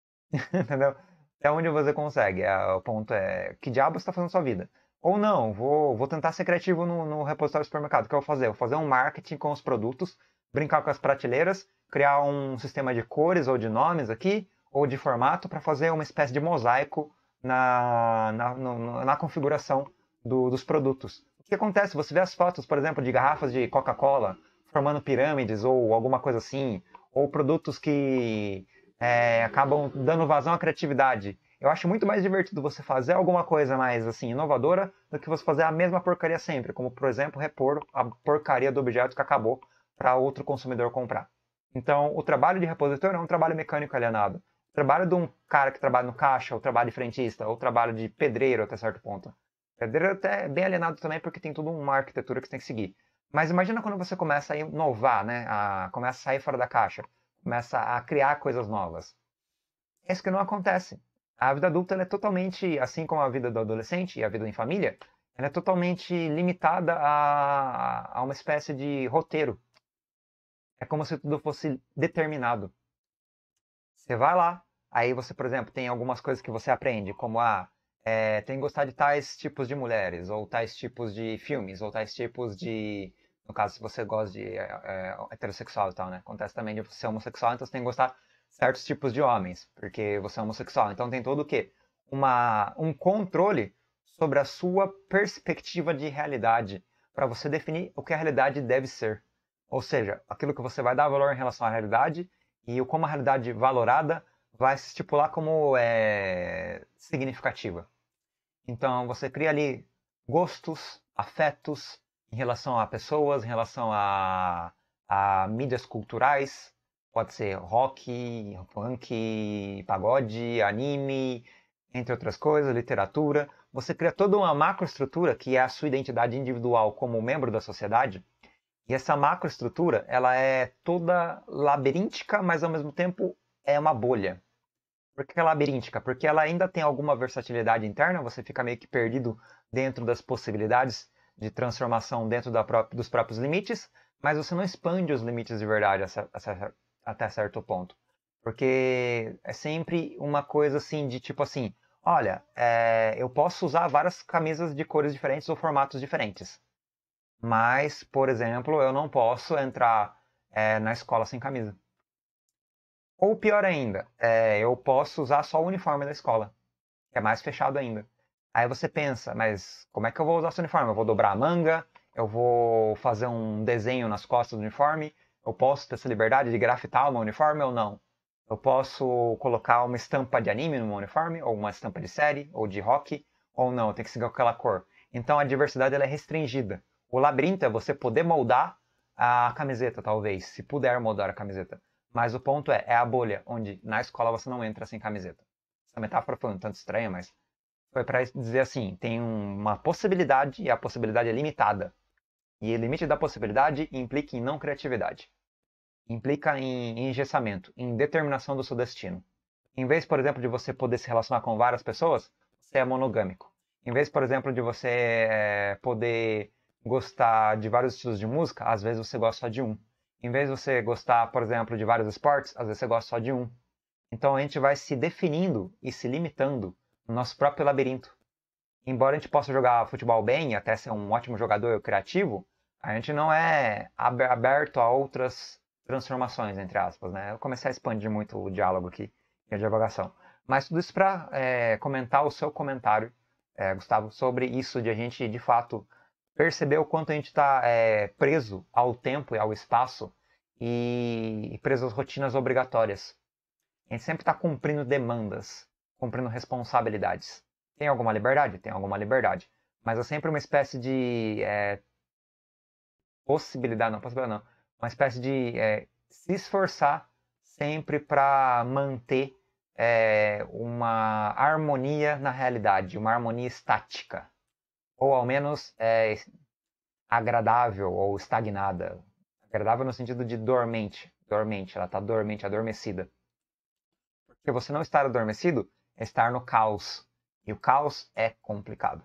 Speaker 1: Entendeu? Até onde você consegue. É, o ponto é, que diabo você está fazendo na sua vida? Ou não, vou, vou tentar ser criativo no, no repositório do supermercado. O que eu vou fazer? vou fazer um marketing com os produtos, brincar com as prateleiras, criar um sistema de cores ou de nomes aqui, ou de formato, para fazer uma espécie de mosaico na, na, no, na configuração do, dos produtos. O que acontece? Você vê as fotos, por exemplo, de garrafas de Coca-Cola formando pirâmides ou alguma coisa assim, ou produtos que é, acabam dando vazão à criatividade. Eu acho muito mais divertido você fazer alguma coisa mais assim inovadora do que você fazer a mesma porcaria sempre, como por exemplo repor a porcaria do objeto que acabou para outro consumidor comprar. Então, o trabalho de repositor é um trabalho mecânico alienado. O trabalho de um cara que trabalha no caixa, ou trabalho de frentista, ou trabalho de pedreiro até certo ponto. Pedreiro até é bem alienado também porque tem toda uma arquitetura que você tem que seguir. Mas imagina quando você começa a inovar, né? A, começa a sair fora da caixa, começa a criar coisas novas. É isso que não acontece. A vida adulta é totalmente, assim como a vida do adolescente e a vida em família, ela é totalmente limitada a, a uma espécie de roteiro. É como se tudo fosse determinado. Você vai lá, aí você, por exemplo, tem algumas coisas que você aprende, como a ah, é, tem que gostar de tais tipos de mulheres, ou tais tipos de filmes, ou tais tipos de. No caso, se você gosta de é, é heterossexual e tal, né? Acontece também de ser homossexual, então você tem que gostar de certos tipos de homens, porque você é homossexual. Então tem todo o quê? Uma, um controle sobre a sua perspectiva de realidade, para você definir o que a realidade deve ser. Ou seja, aquilo que você vai dar valor em relação à realidade e como a realidade valorada vai se estipular como é, significativa. Então você cria ali gostos, afetos em relação a pessoas, em relação a, a mídias culturais, pode ser rock, funk, pagode, anime, entre outras coisas, literatura. Você cria toda uma macroestrutura que é a sua identidade individual como membro da sociedade. E essa macroestrutura, ela é toda labiríntica, mas ao mesmo tempo é uma bolha. Por que ela é labiríntica? Porque ela ainda tem alguma versatilidade interna, você fica meio que perdido dentro das possibilidades de transformação dentro própria, dos próprios limites, mas você não expande os limites de verdade até certo ponto. Porque é sempre uma coisa assim de tipo assim, olha, é, eu posso usar várias camisas de cores diferentes ou formatos diferentes. Mas, por exemplo, eu não posso entrar é, na escola sem camisa. Ou pior ainda, é, eu posso usar só o uniforme da escola, que é mais fechado ainda. Aí você pensa, mas como é que eu vou usar esse uniforme? Eu vou dobrar a manga, eu vou fazer um desenho nas costas do uniforme, eu posso ter essa liberdade de grafitar o meu uniforme ou não? Eu posso colocar uma estampa de anime no meu uniforme, ou uma estampa de série, ou de rock, ou não, tem que seguir aquela cor. Então a diversidade ela é restringida. O labirinto é você poder moldar a camiseta, talvez, se puder moldar a camiseta. Mas o ponto é, é a bolha onde na escola você não entra sem camiseta. Essa metáfora foi um tanto estranha, mas foi para dizer assim, tem uma possibilidade e a possibilidade é limitada. E o limite da possibilidade implica em não criatividade. Implica em engessamento, em determinação do seu destino. Em vez, por exemplo, de você poder se relacionar com várias pessoas, você é monogâmico. Em vez, por exemplo, de você eh, poder gostar de vários estilos de música, às vezes você gosta só de um. Em vez de você gostar, por exemplo, de vários esportes, às vezes você gosta só de um. Então a gente vai se definindo e se limitando no nosso próprio labirinto. Embora a gente possa jogar futebol bem, até ser um ótimo jogador criativo, a gente não é aberto a outras transformações, entre aspas, né? Eu comecei a expandir muito o diálogo aqui e a divulgação. Mas tudo isso para é, eh, comentar o seu comentário, é, Gustavo, sobre isso de a gente, de fato, perceber o quanto a gente está é, preso ao tempo e ao espaço e preso às rotinas obrigatórias. A gente sempre está cumprindo demandas, cumprindo responsabilidades. Tem alguma liberdade? Tem alguma liberdade. Mas é sempre uma espécie de é, possibilidade, não possibilidade não, uma espécie de é, se esforçar sempre para manter é, uma harmonia na realidade, uma harmonia estática ou ao menos é, agradável ou estagnada. Agradável no sentido de dormente, dormente, ela está dormente, adormecida. Porque você não estar adormecido é estar no caos. E o caos é complicado.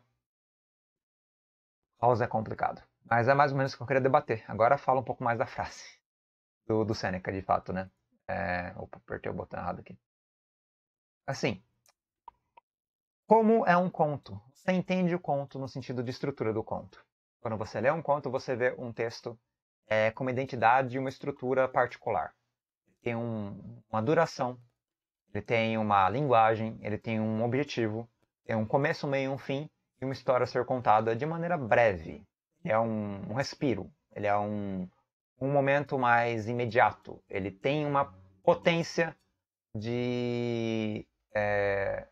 Speaker 1: O caos é complicado. Mas é mais ou menos o que eu queria debater. Agora fala um pouco mais da frase do, do Seneca, de fato, né? É, opa, apertei o botão errado aqui. Assim, como é um conto? Você entende o conto no sentido de estrutura do conto. Quando você lê um conto, você vê um texto é, com uma identidade e uma estrutura particular. Ele tem um, uma duração, ele tem uma linguagem, ele tem um objetivo, tem um começo, meio e um fim, e uma história a ser contada de maneira breve. Ele é um, um respiro, ele é um, um momento mais imediato, ele tem uma potência de é,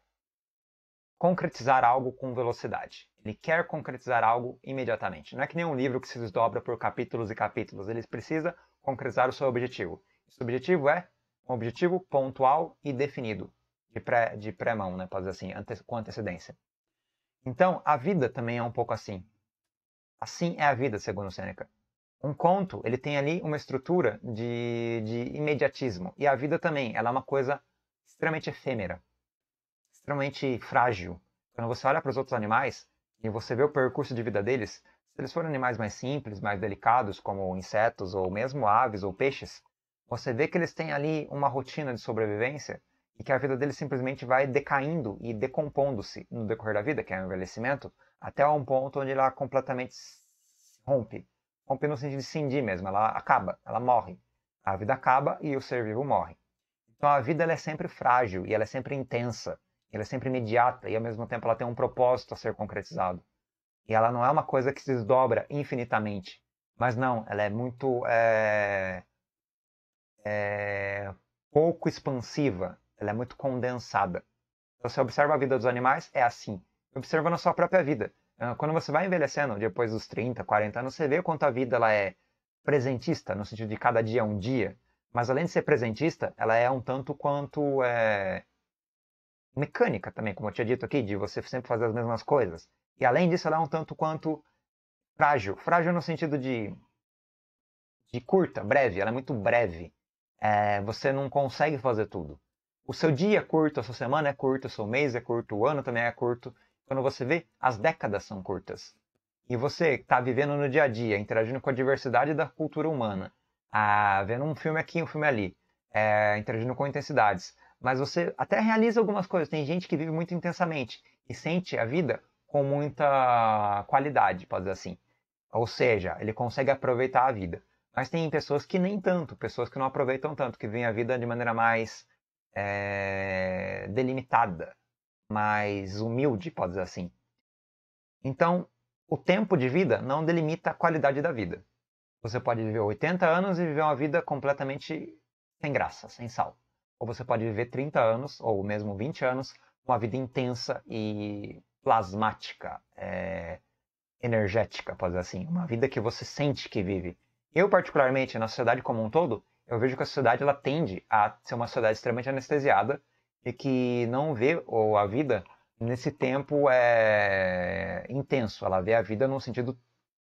Speaker 1: concretizar algo com velocidade. Ele quer concretizar algo imediatamente. Não é que nem um livro que se desdobra por capítulos e capítulos. Ele precisa concretizar o seu objetivo. Esse objetivo é um objetivo pontual e definido, de pré-mão, de pré né, pode dizer assim, ante com antecedência. Então, a vida também é um pouco assim. Assim é a vida, segundo Seneca. Um conto, ele tem ali uma estrutura de, de imediatismo. E a vida também, ela é uma coisa extremamente efêmera extremamente frágil. Quando você olha para os outros animais e você vê o percurso de vida deles, se eles forem animais mais simples, mais delicados, como insetos ou mesmo aves ou peixes, você vê que eles têm ali uma rotina de sobrevivência e que a vida deles simplesmente vai decaindo e decompondo-se no decorrer da vida, que é o envelhecimento, até um ponto onde ela completamente rompe. Rompe no sentido de cindir mesmo, ela acaba, ela morre. A vida acaba e o ser vivo morre. Então a vida é sempre frágil e ela é sempre intensa. Ela é sempre imediata e ao mesmo tempo ela tem um propósito a ser concretizado. E ela não é uma coisa que se desdobra infinitamente. Mas não, ela é muito é... É... pouco expansiva. Ela é muito condensada. Então, você observa a vida dos animais, é assim. Observa na sua própria vida. Ah, quando você vai envelhecendo, depois dos 30, 40 anos, você vê quanto a vida ela é presentista, no sentido de cada dia é um dia. Mas além de ser presentista, ela é um tanto quanto é, mecânica também, como eu tinha dito aqui, de você sempre fazer as mesmas coisas. E além disso, ela é um tanto quanto frágil. Frágil no sentido de, de curta, breve. Ela é muito breve. É, você não consegue fazer tudo. O seu dia é curto, a sua semana é curta, o seu mês é curto, o ano também é curto. Quando você vê, as décadas são curtas. E você está vivendo no dia a dia, interagindo com a diversidade da cultura humana, ah, vendo um filme aqui, um filme ali, é, interagindo com intensidades mas você até realiza algumas coisas. Tem gente que vive muito intensamente e sente a vida com muita qualidade, pode dizer assim. Ou seja, ele consegue aproveitar a vida. Mas tem pessoas que nem tanto, pessoas que não aproveitam tanto, que vivem a vida de maneira mais é, delimitada, mais humilde, pode dizer assim. Então, o tempo de vida não delimita a qualidade da vida. Você pode viver 80 anos e viver uma vida completamente sem graça, sem sal ou você pode viver 30 anos, ou mesmo 20 anos, uma vida intensa e plasmática, é, energética, pode dizer assim. Uma vida que você sente que vive. Eu, particularmente, na sociedade como um todo, eu vejo que a sociedade ela tende a ser uma sociedade extremamente anestesiada e que não vê ou a vida nesse tempo é intenso. Ela vê a vida num sentido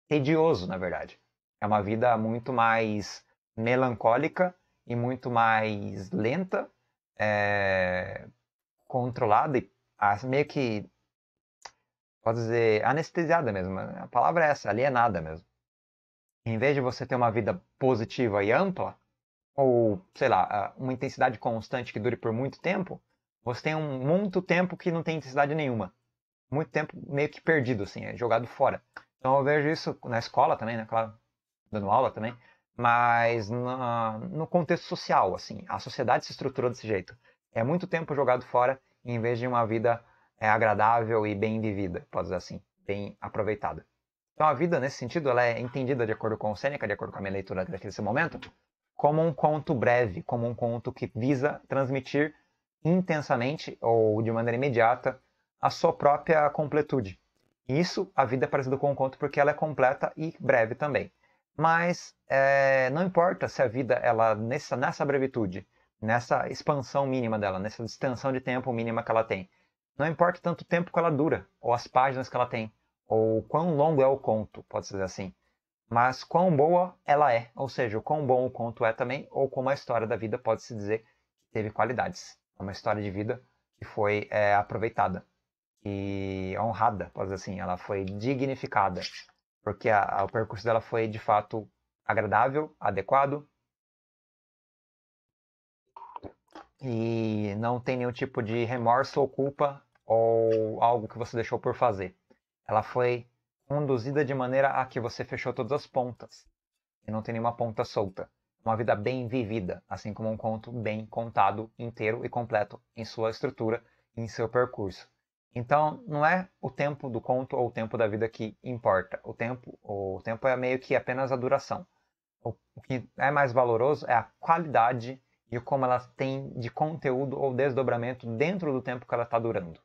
Speaker 1: tedioso, na verdade. É uma vida muito mais melancólica e muito mais lenta, é, controlada e ah, meio que, posso dizer, anestesiada mesmo. Né? A palavra é essa, alienada mesmo. Em vez de você ter uma vida positiva e ampla, ou, sei lá, ah, uma intensidade constante que dure por muito tempo, você tem um muito tempo que não tem intensidade nenhuma. Muito tempo meio que perdido, assim, é jogado fora. Então eu vejo isso na escola também, né? Claro, dando aula também mas na, no contexto social, assim, a sociedade se estruturou desse jeito. É muito tempo jogado fora em vez de uma vida é, agradável e bem vivida, pode dizer assim, bem aproveitada. Então a vida, nesse sentido, ela é entendida, de acordo com o Seneca, de acordo com a minha leitura desse momento, como um conto breve, como um conto que visa transmitir intensamente ou de maneira imediata a sua própria completude. isso, a vida é parecida com o conto porque ela é completa e breve também. Mas é, não importa se a vida, ela nessa, nessa brevitude, nessa expansão mínima dela, nessa distensão de tempo mínima que ela tem, não importa tanto tempo que ela dura, ou as páginas que ela tem, ou quão longo é o conto, pode dizer assim, mas quão boa ela é, ou seja, o quão bom o conto é também, ou como a história da vida pode se dizer que teve qualidades, é uma história de vida que foi é, aproveitada e honrada, pode dizer assim, ela foi dignificada, porque a, a, o percurso dela foi de fato agradável, adequado. E não tem nenhum tipo de remorso ou culpa ou algo que você deixou por fazer. Ela foi conduzida de maneira a que você fechou todas as pontas e não tem nenhuma ponta solta. Uma vida bem vivida, assim como um conto bem contado, inteiro e completo em sua estrutura em seu percurso. Então, não é o tempo do conto ou o tempo da vida que importa. O tempo, o tempo é meio que apenas a duração. O, que é mais valoroso é a qualidade e como ela tem de conteúdo ou desdobramento dentro do tempo que ela está durando.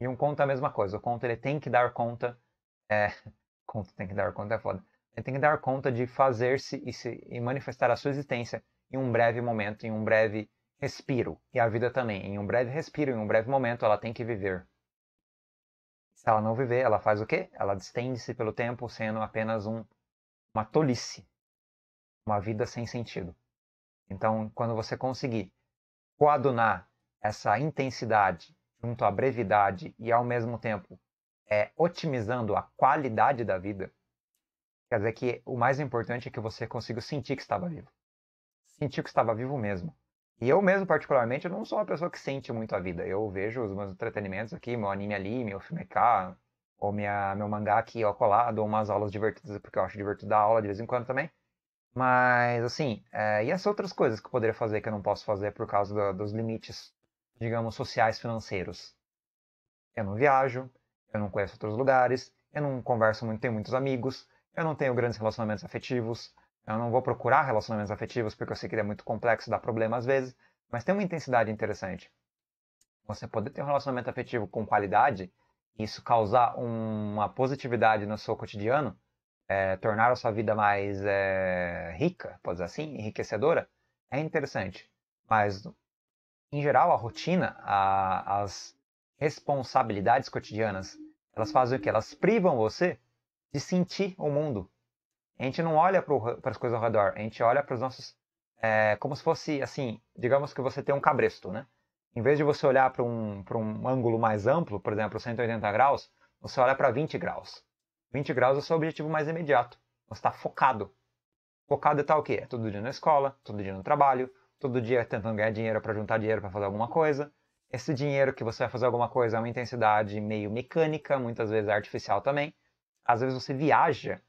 Speaker 1: E um conto é a mesma coisa. O conto ele tem que dar conta. É, conto tem que dar conta é foda. Ele tem que dar conta de fazer-se e, se, e manifestar a sua existência em um breve momento, em um breve respiro. E a vida também, em um breve respiro, em um breve momento, ela tem que viver. Se ela não viver, ela faz o quê? Ela distende-se pelo tempo, sendo apenas um, uma tolice, uma vida sem sentido. Então, quando você conseguir coadunar essa intensidade junto à brevidade e, ao mesmo tempo, é, otimizando a qualidade da vida, quer dizer que o mais importante é que você consiga sentir que estava vivo. Sentir que estava vivo mesmo. E eu mesmo, particularmente, eu não sou uma pessoa que sente muito a vida. Eu vejo os meus entretenimentos aqui, meu anime ali, meu filme cá, ou minha, meu mangá aqui, ao colado, ou umas aulas divertidas, porque eu acho divertido dar aula de vez em quando também. Mas, assim, é, e as outras coisas que eu poderia fazer que eu não posso fazer por causa do, dos limites, digamos, sociais financeiros? Eu não viajo, eu não conheço outros lugares, eu não converso muito, tenho muitos amigos, eu não tenho grandes relacionamentos afetivos, eu não vou procurar relacionamentos afetivos porque eu sei que ele é muito complexo, dá problema às vezes, mas tem uma intensidade interessante. Você poder ter um relacionamento afetivo com qualidade, e isso causar uma positividade no seu cotidiano, é, tornar a sua vida mais é, rica, pode dizer assim, enriquecedora, é interessante. Mas, em geral, a rotina, a, as responsabilidades cotidianas, elas fazem o quê? Elas privam você de sentir o mundo, a gente não olha para as coisas ao redor, a gente olha para os nossos. É, como se fosse, assim, digamos que você tem um cabresto, né? Em vez de você olhar para um, um ângulo mais amplo, por exemplo, 180 graus, você olha para 20 graus. 20 graus é o seu objetivo mais imediato. Você está focado. Focado é tá tal o quê? É todo dia na escola, todo dia no trabalho, todo dia tentando ganhar dinheiro para juntar dinheiro para fazer alguma coisa. Esse dinheiro que você vai fazer alguma coisa é uma intensidade meio mecânica, muitas vezes artificial também. Às vezes você viaja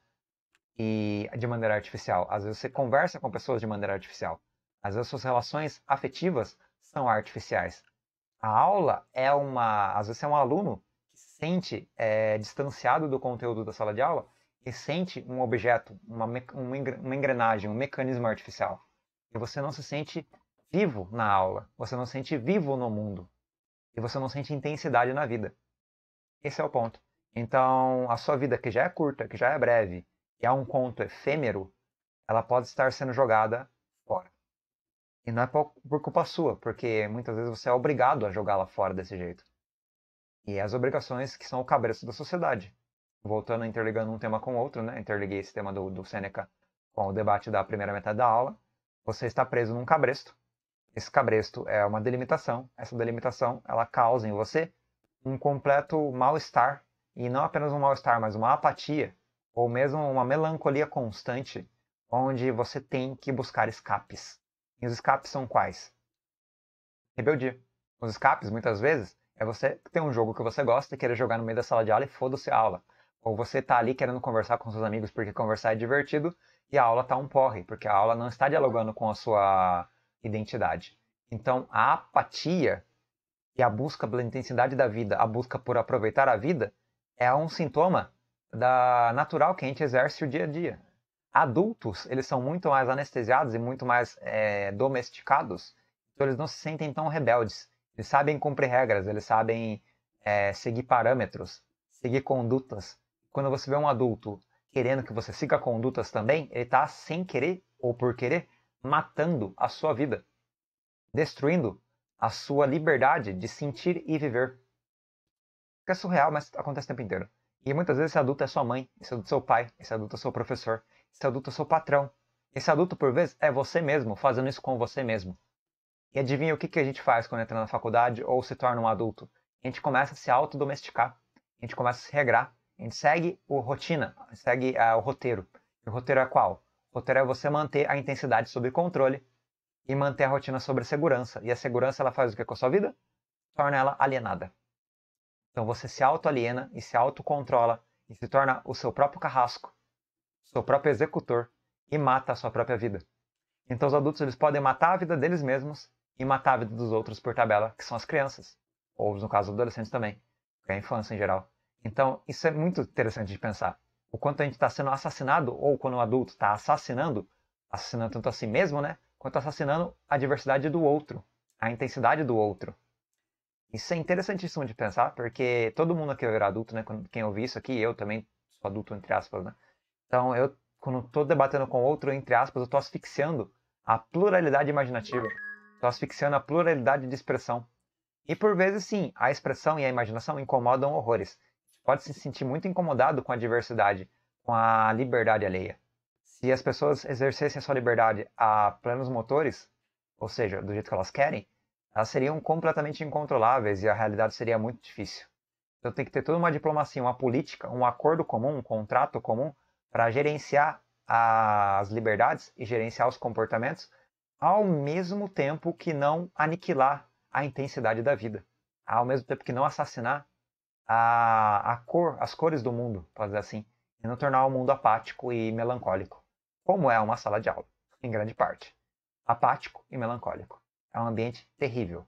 Speaker 1: e de maneira artificial. Às vezes você conversa com pessoas de maneira artificial. Às vezes suas relações afetivas são artificiais. A aula é uma, às vezes é um aluno que sente é, distanciado do conteúdo da sala de aula e sente um objeto, uma, uma engrenagem, um mecanismo artificial. E você não se sente vivo na aula, você não se sente vivo no mundo e você não sente intensidade na vida. Esse é o ponto. Então, a sua vida que já é curta, que já é breve, e há um conto efêmero, ela pode estar sendo jogada fora. E não é por culpa sua, porque muitas vezes você é obrigado a jogá-la fora desse jeito. E as obrigações que são o cabresto da sociedade. Voltando, interligando um tema com o outro, né? Interliguei esse tema do, do Seneca com o debate da primeira metade da aula. Você está preso num cabresto. Esse cabresto é uma delimitação. Essa delimitação, ela causa em você um completo mal-estar. E não apenas um mal-estar, mas uma apatia ou mesmo uma melancolia constante, onde você tem que buscar escapes. E os escapes são quais? Rebeldia. Os escapes, muitas vezes, é você ter um jogo que você gosta e querer jogar no meio da sala de aula e foda-se a aula. Ou você tá ali querendo conversar com seus amigos porque conversar é divertido e a aula tá um porre, porque a aula não está dialogando com a sua identidade. Então, a apatia e a busca pela intensidade da vida, a busca por aproveitar a vida, é um sintoma da natural que a gente exerce o dia a dia. Adultos, eles são muito mais anestesiados e muito mais é, domesticados, então eles não se sentem tão rebeldes. Eles sabem cumprir regras, eles sabem é, seguir parâmetros, seguir condutas. Quando você vê um adulto querendo que você siga condutas também, ele está sem querer ou por querer matando a sua vida, destruindo a sua liberdade de sentir e viver. Que é surreal, mas acontece o tempo inteiro. E muitas vezes esse adulto é sua mãe, esse adulto é seu pai, esse adulto é seu professor, esse adulto é seu patrão. Esse adulto, por vezes, é você mesmo, fazendo isso com você mesmo. E adivinha o que, que a gente faz quando entra na faculdade ou se torna um adulto? A gente começa a se autodomesticar, a gente começa a se regrar, a gente segue o rotina, segue eh, o roteiro. E o roteiro é qual? O roteiro é você manter a intensidade sob controle e manter a rotina sobre a segurança. E a segurança ela faz o que com a sua vida? Torna ela alienada. Então você se autoaliena e se autocontrola e se torna o seu próprio carrasco, seu próprio executor e mata a sua própria vida. Então os adultos eles podem matar a vida deles mesmos e matar a vida dos outros por tabela, que são as crianças, ou no caso adolescentes também, que é a infância em geral. Então isso é muito interessante de pensar. O quanto a gente está sendo assassinado, ou quando um adulto está assassinando, assassinando tanto a si mesmo, né? Quanto assassinando a diversidade do outro, a intensidade do outro. Isso é interessantíssimo de pensar, porque todo mundo aqui era adulto, né? Quem ouvi isso aqui, eu também sou adulto, entre aspas, né? Então, eu, quando estou debatendo com outro, entre aspas, eu estou asfixiando a pluralidade imaginativa. Estou asfixiando a pluralidade de expressão. E por vezes, sim, a expressão e a imaginação incomodam horrores. Pode se sentir muito incomodado com a diversidade, com a liberdade alheia. Se as pessoas exercessem a sua liberdade a plenos motores, ou seja, do jeito que elas querem, elas seriam completamente incontroláveis e a realidade seria muito difícil. Então tem que ter toda uma diplomacia, uma política, um acordo comum, um contrato comum para gerenciar as liberdades e gerenciar os comportamentos, ao mesmo tempo que não aniquilar a intensidade da vida, ao mesmo tempo que não assassinar a, a cor, as cores do mundo, pode dizer assim, e não tornar o mundo apático e melancólico, como é uma sala de aula, em grande parte, apático e melancólico. É um ambiente terrível.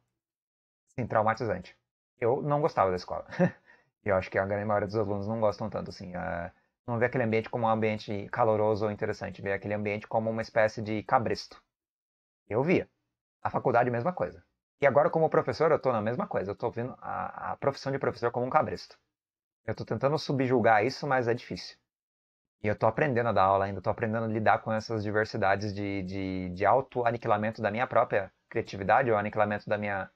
Speaker 1: Sim, traumatizante. Eu não gostava da escola. eu acho que a grande maioria dos alunos não gostam tanto, assim. A... Ah, não vê aquele ambiente como um ambiente caloroso ou interessante. Vê aquele ambiente como uma espécie de cabresto. Eu via. A faculdade, mesma coisa. E agora, como professor, eu estou na mesma coisa. Eu estou vendo a, a, profissão de professor como um cabresto. Eu estou tentando subjugar isso, mas é difícil. E eu estou aprendendo a dar aula ainda, estou aprendendo a lidar com essas diversidades de, de, de auto-aniquilamento da minha própria criatividade, o aniquilamento da minha,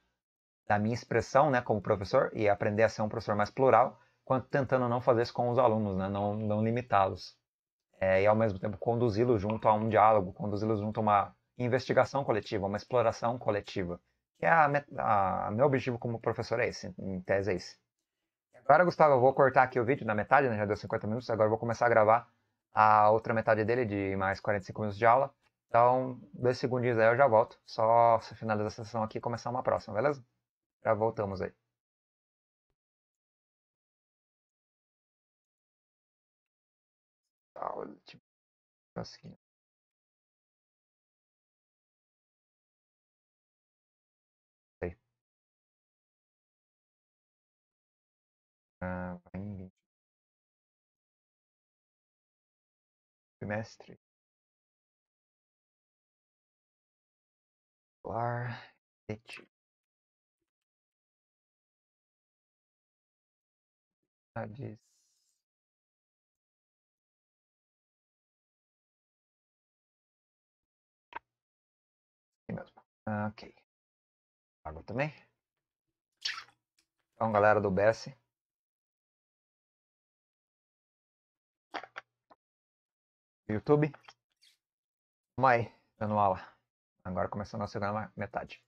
Speaker 1: da minha expressão né, como professor e aprender a ser um professor mais plural, quanto tentando não fazer isso com os alunos, né, não, não limitá-los. É, e ao mesmo tempo conduzi-los junto a um diálogo, conduzi-los junto a uma investigação coletiva, uma exploração coletiva. Que é a, a, a, meu objetivo como professor é esse, em tese é esse. Agora, Gustavo, eu vou cortar aqui o vídeo na metade, né, já deu 50 minutos, agora eu vou começar a gravar a outra metade dele de mais 45 minutos de aula. Então, dois segundinhos aí eu já volto. Só se finalizar a sessão aqui e começar uma próxima, beleza? Já voltamos aí.
Speaker 2: Tá, tipo tá assim. Ah, vai em 20. Trimestre. are atividades ah, mesmo. Ah, ok. Água também. Então, galera do BS. YouTube. Mai, dando aula. Agora começando a segunda metade.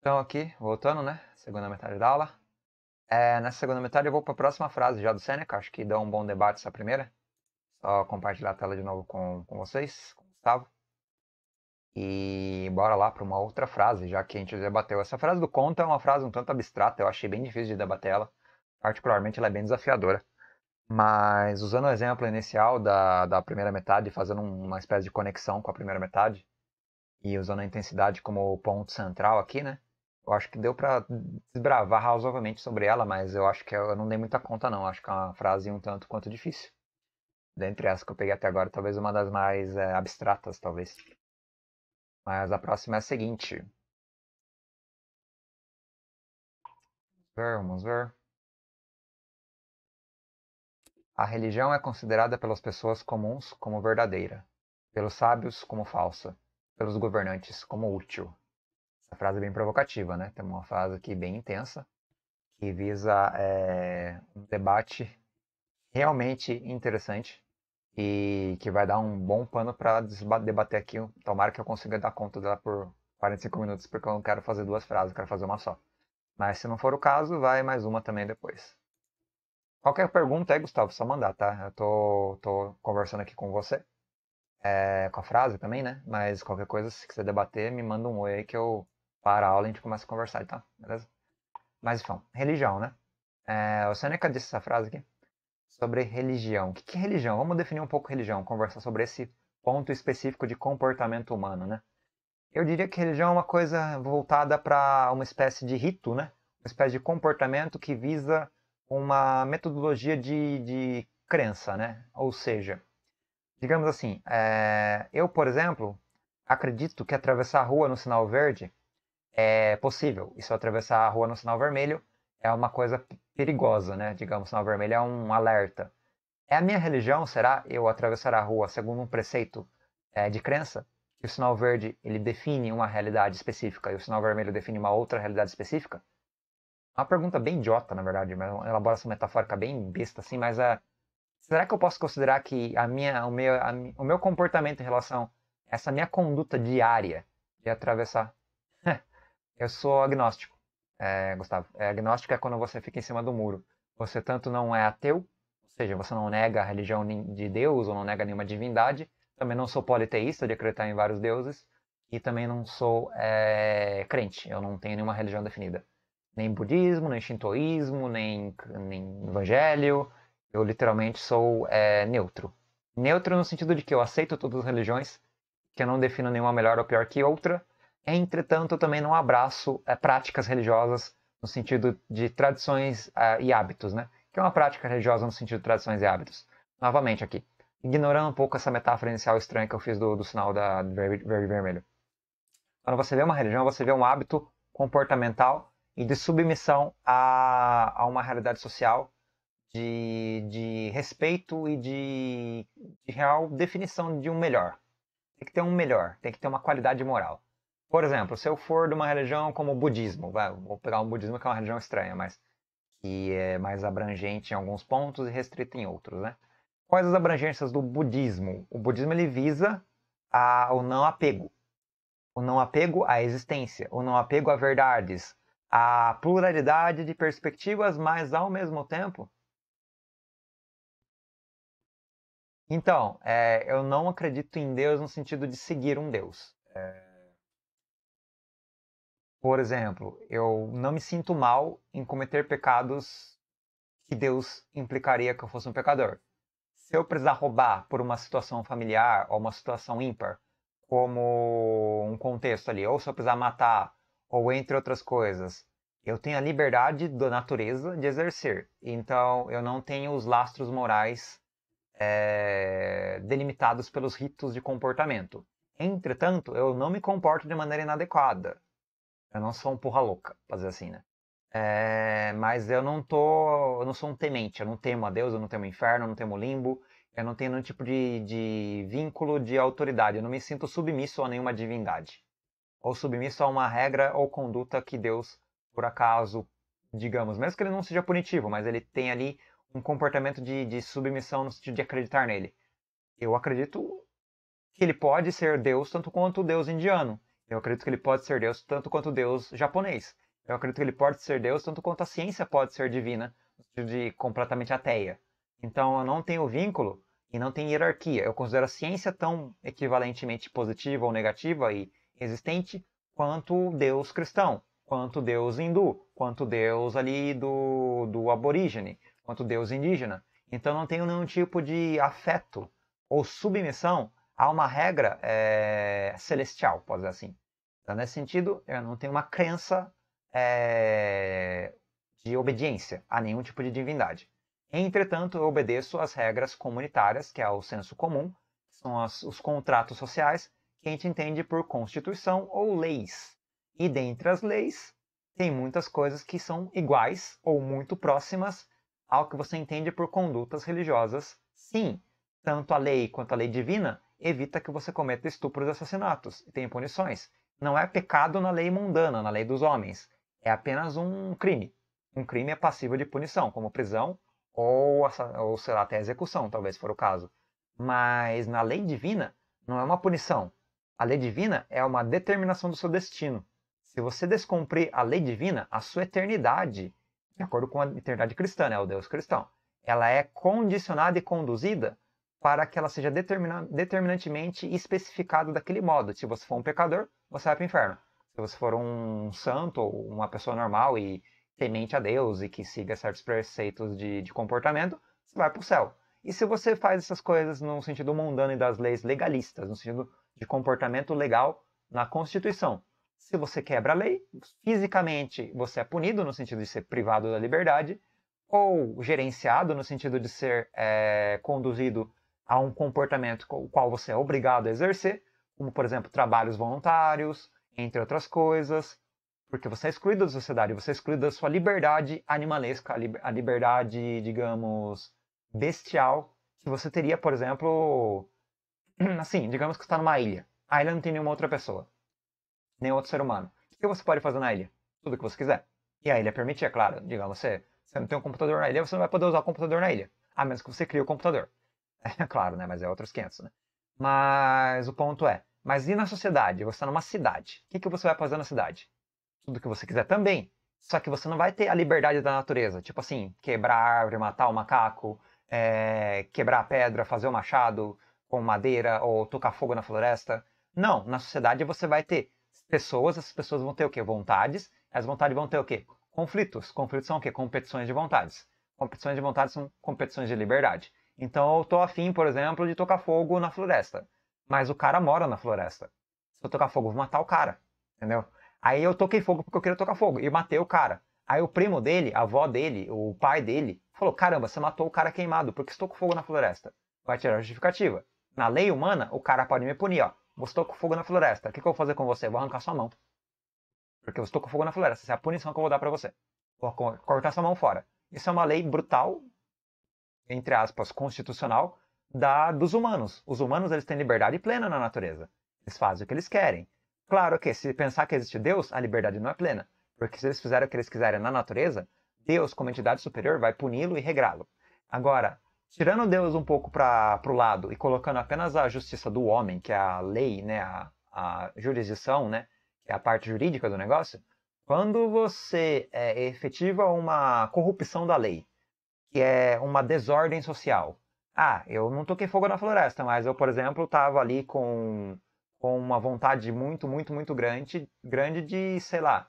Speaker 1: Então aqui, voltando, né? Segunda metade da aula. É, nessa segunda metade eu vou para a próxima frase já do Seneca. Acho que dá um bom debate essa primeira. Só compartilhar a tela de novo com, com vocês, com o Gustavo. E bora lá para uma outra frase, já que a gente debateu. Essa frase do conta é uma frase um tanto abstrata, eu achei bem difícil de debater ela. Particularmente ela é bem desafiadora. Mas usando o exemplo inicial da, da primeira metade, fazendo uma espécie de conexão com a primeira metade, e usando a intensidade como ponto central aqui, né? Eu acho que deu para desbravar razoavelmente sobre ela, mas eu acho que eu não dei muita conta, não. Eu acho que é uma frase um tanto quanto difícil. Dentre as que eu peguei até agora, talvez uma das mais é, abstratas, talvez. Mas a próxima é a seguinte. Vamos ver, vamos ver. A religião é considerada pelas pessoas comuns como verdadeira, pelos sábios como falsa, pelos governantes como útil. Essa frase é bem provocativa, né? Tem uma frase aqui bem intensa que visa é, um debate realmente interessante e que vai dar um bom pano para debater aqui. Tomara que eu consiga dar conta dela por 45 minutos, porque eu não quero fazer duas frases, eu quero fazer uma só. Mas se não for o caso, vai mais uma também depois. Qualquer pergunta aí, Gustavo, só mandar, tá? Eu tô, tô conversando aqui com você. É, com a frase também, né? Mas qualquer coisa, se quiser debater, me manda um oi aí que eu paro a aula e a gente começa a conversar, tá? Beleza? Mas então, religião, né? É, o Seneca disse essa frase aqui sobre religião. O que, que é religião? Vamos definir um pouco religião, conversar sobre esse ponto específico de comportamento humano, né? Eu diria que religião é uma coisa voltada para uma espécie de rito, né? Uma espécie de comportamento que visa uma metodologia de, de crença, né? Ou seja, digamos assim, é, eu, por exemplo, acredito que atravessar a rua no sinal verde é possível. E se eu atravessar a rua no sinal vermelho, é uma coisa perigosa, né? Digamos, o sinal vermelho é um alerta. É a minha religião, será? Eu atravessar a rua segundo um preceito é, de crença? Que o sinal verde ele define uma realidade específica e o sinal vermelho define uma outra realidade específica? Uma pergunta bem idiota, na verdade, mas uma elaboração metafórica bem besta, assim, mas a. É, será que eu posso considerar que a minha, o, meu, a, o meu comportamento em relação a essa minha conduta diária de atravessar? eu sou agnóstico, é, Gustavo. É, agnóstico é quando você fica em cima do muro. Você tanto não é ateu, ou seja, você não nega a religião de Deus ou não nega nenhuma divindade. Também não sou politeísta, de acreditar em vários deuses. E também não sou é, crente, eu não tenho nenhuma religião definida nem budismo, nem shintoísmo, nem, nem evangelho. Eu literalmente sou é, neutro. Neutro no sentido de que eu aceito todas as religiões, que eu não defino nenhuma melhor ou pior que outra. Entretanto, eu também não abraço é, práticas religiosas no sentido de tradições é, e hábitos, né? Que é uma prática religiosa no sentido de tradições e hábitos. Novamente aqui, ignorando um pouco essa metáfora inicial estranha que eu fiz do, do sinal da verde, verde vermelho. Quando você vê uma religião, você vê um hábito comportamental e de submissão a, a uma realidade social de, de respeito e de, de real definição de um melhor. Tem que ter um melhor, tem que ter uma qualidade moral. Por exemplo, se eu for de uma religião como o budismo, vou pegar um budismo que é uma religião estranha, mas que é mais abrangente em alguns pontos e restrita em outros, né? Quais as abrangências do budismo? O budismo ele visa a, o não apego, o não apego à existência, o não apego a verdades, a pluralidade de perspectivas, mas ao mesmo tempo. Então, é, eu não acredito em Deus no sentido de seguir um Deus. É... Por exemplo, eu não me sinto mal em cometer pecados que Deus implicaria que eu fosse um pecador. Se eu precisar roubar por uma situação familiar ou uma situação ímpar, como um contexto ali, ou se eu precisar matar ou entre outras coisas, eu tenho a liberdade da natureza de exercer. Então, eu não tenho os lastros morais é, delimitados pelos ritos de comportamento. Entretanto, eu não me comporto de maneira inadequada. Eu não sou um porra louca, fazer assim, né? É, mas eu não tô, eu não sou um temente. Eu não temo a Deus, eu não temo o inferno, eu não temo o limbo. Eu não tenho nenhum tipo de, de vínculo de autoridade. Eu não me sinto submisso a nenhuma divindade ou submisso a uma regra ou conduta que Deus, por acaso, digamos, mesmo que ele não seja punitivo, mas ele tem ali um comportamento de, de submissão no sentido de acreditar nele. Eu acredito que ele pode ser Deus tanto quanto o Deus indiano. Eu acredito que ele pode ser Deus tanto quanto o Deus japonês. Eu acredito que ele pode ser Deus tanto quanto a ciência pode ser divina, no sentido de completamente ateia. Então eu não tenho vínculo e não tem hierarquia. Eu considero a ciência tão equivalentemente positiva ou negativa e existente, quanto Deus cristão, quanto Deus hindu, quanto Deus ali do, do aborígene, quanto Deus indígena. Então não tenho nenhum tipo de afeto ou submissão a uma regra é, celestial, pode dizer assim. Então, nesse sentido, eu não tenho uma crença é, de obediência a nenhum tipo de divindade. Entretanto, eu obedeço às regras comunitárias, que é o senso comum, são as, os contratos sociais que a gente entende por constituição ou leis. E dentre as leis, tem muitas coisas que são iguais ou muito próximas ao que você entende por condutas religiosas. Sim, tanto a lei quanto a lei divina evita que você cometa estupros e assassinatos e tem punições. Não é pecado na lei mundana, na lei dos homens. É apenas um crime. Um crime é passível de punição, como prisão ou, ou sei lá, até execução, talvez for o caso. Mas na lei divina, não é uma punição. A lei divina é uma determinação do seu destino. Se você descumprir a lei divina, a sua eternidade, de hum. acordo com a eternidade cristã, né, o Deus cristão, ela é condicionada e conduzida para que ela seja determina, determinantemente especificada daquele modo. Se você for um pecador, você vai para o inferno. Se você for um santo ou uma pessoa normal e temente a Deus e que siga certos preceitos de, de comportamento, você vai para o céu. E se você faz essas coisas no sentido mundano e das leis legalistas, no sentido de comportamento legal na Constituição. Se você quebra a lei, fisicamente você é punido no sentido de ser privado da liberdade, ou gerenciado no sentido de ser é, conduzido a um comportamento com o qual você é obrigado a exercer, como por exemplo trabalhos voluntários, entre outras coisas, porque você é excluído da sociedade, você é excluído da sua liberdade animalesca, a liberdade, digamos, bestial que você teria, por exemplo, assim, digamos que está numa ilha. A ilha não tem nenhuma outra pessoa, nem outro ser humano. O que você pode fazer na ilha? Tudo que você quiser. E a ilha permite, é claro, digamos, você, você não tem um computador na ilha, você não vai poder usar o computador na ilha, a menos que você crie o computador. É claro, né? Mas é outros 500, né? Mas o ponto é, mas e na sociedade? Você está numa cidade. O que, que você vai fazer na cidade? Tudo que você quiser também. Só que você não vai ter a liberdade da natureza. Tipo assim, quebrar a árvore, matar o macaco, é, quebrar a pedra, fazer o machado, com madeira ou tocar fogo na floresta. Não, na sociedade você vai ter pessoas, as pessoas vão ter o quê? Vontades, as vontades vão ter o quê? Conflitos. Conflitos são o quê? Competições de vontades. Competições de vontades são competições de liberdade. Então eu tô afim, por exemplo, de tocar fogo na floresta. Mas o cara mora na floresta. Se eu tocar fogo, eu vou matar o cara. Entendeu? Aí eu toquei fogo porque eu queria tocar fogo. E matei o cara. Aí o primo dele, a avó dele, o pai dele, falou: caramba, você matou o cara queimado, porque estou com fogo na floresta. Vai tirar a justificativa. Na lei humana, o cara pode me punir, ó. Você estou com fogo na floresta. O que, que, eu vou fazer com você? Eu vou arrancar sua mão. Porque eu estou com fogo na floresta. Essa é a punição que eu vou dar para você. Vou cortar sua mão fora. Isso é uma lei brutal, entre aspas, constitucional, da, dos humanos. Os humanos eles têm liberdade plena na natureza. Eles fazem o que eles querem. Claro que se pensar que existe Deus, a liberdade não é plena. Porque se eles fizerem o que eles quiserem na natureza, Deus, como entidade superior, vai puni-lo e regrá-lo. Agora, tirando Deus um pouco para o lado e colocando apenas a justiça do homem, que é a lei, né, a, a jurisdição, né, que é a parte jurídica do negócio, quando você é, efetiva uma corrupção da lei, que é uma desordem social. Ah, eu não toquei fogo na floresta, mas eu, por exemplo, estava ali com, com uma vontade muito, muito, muito grande, grande de, sei lá,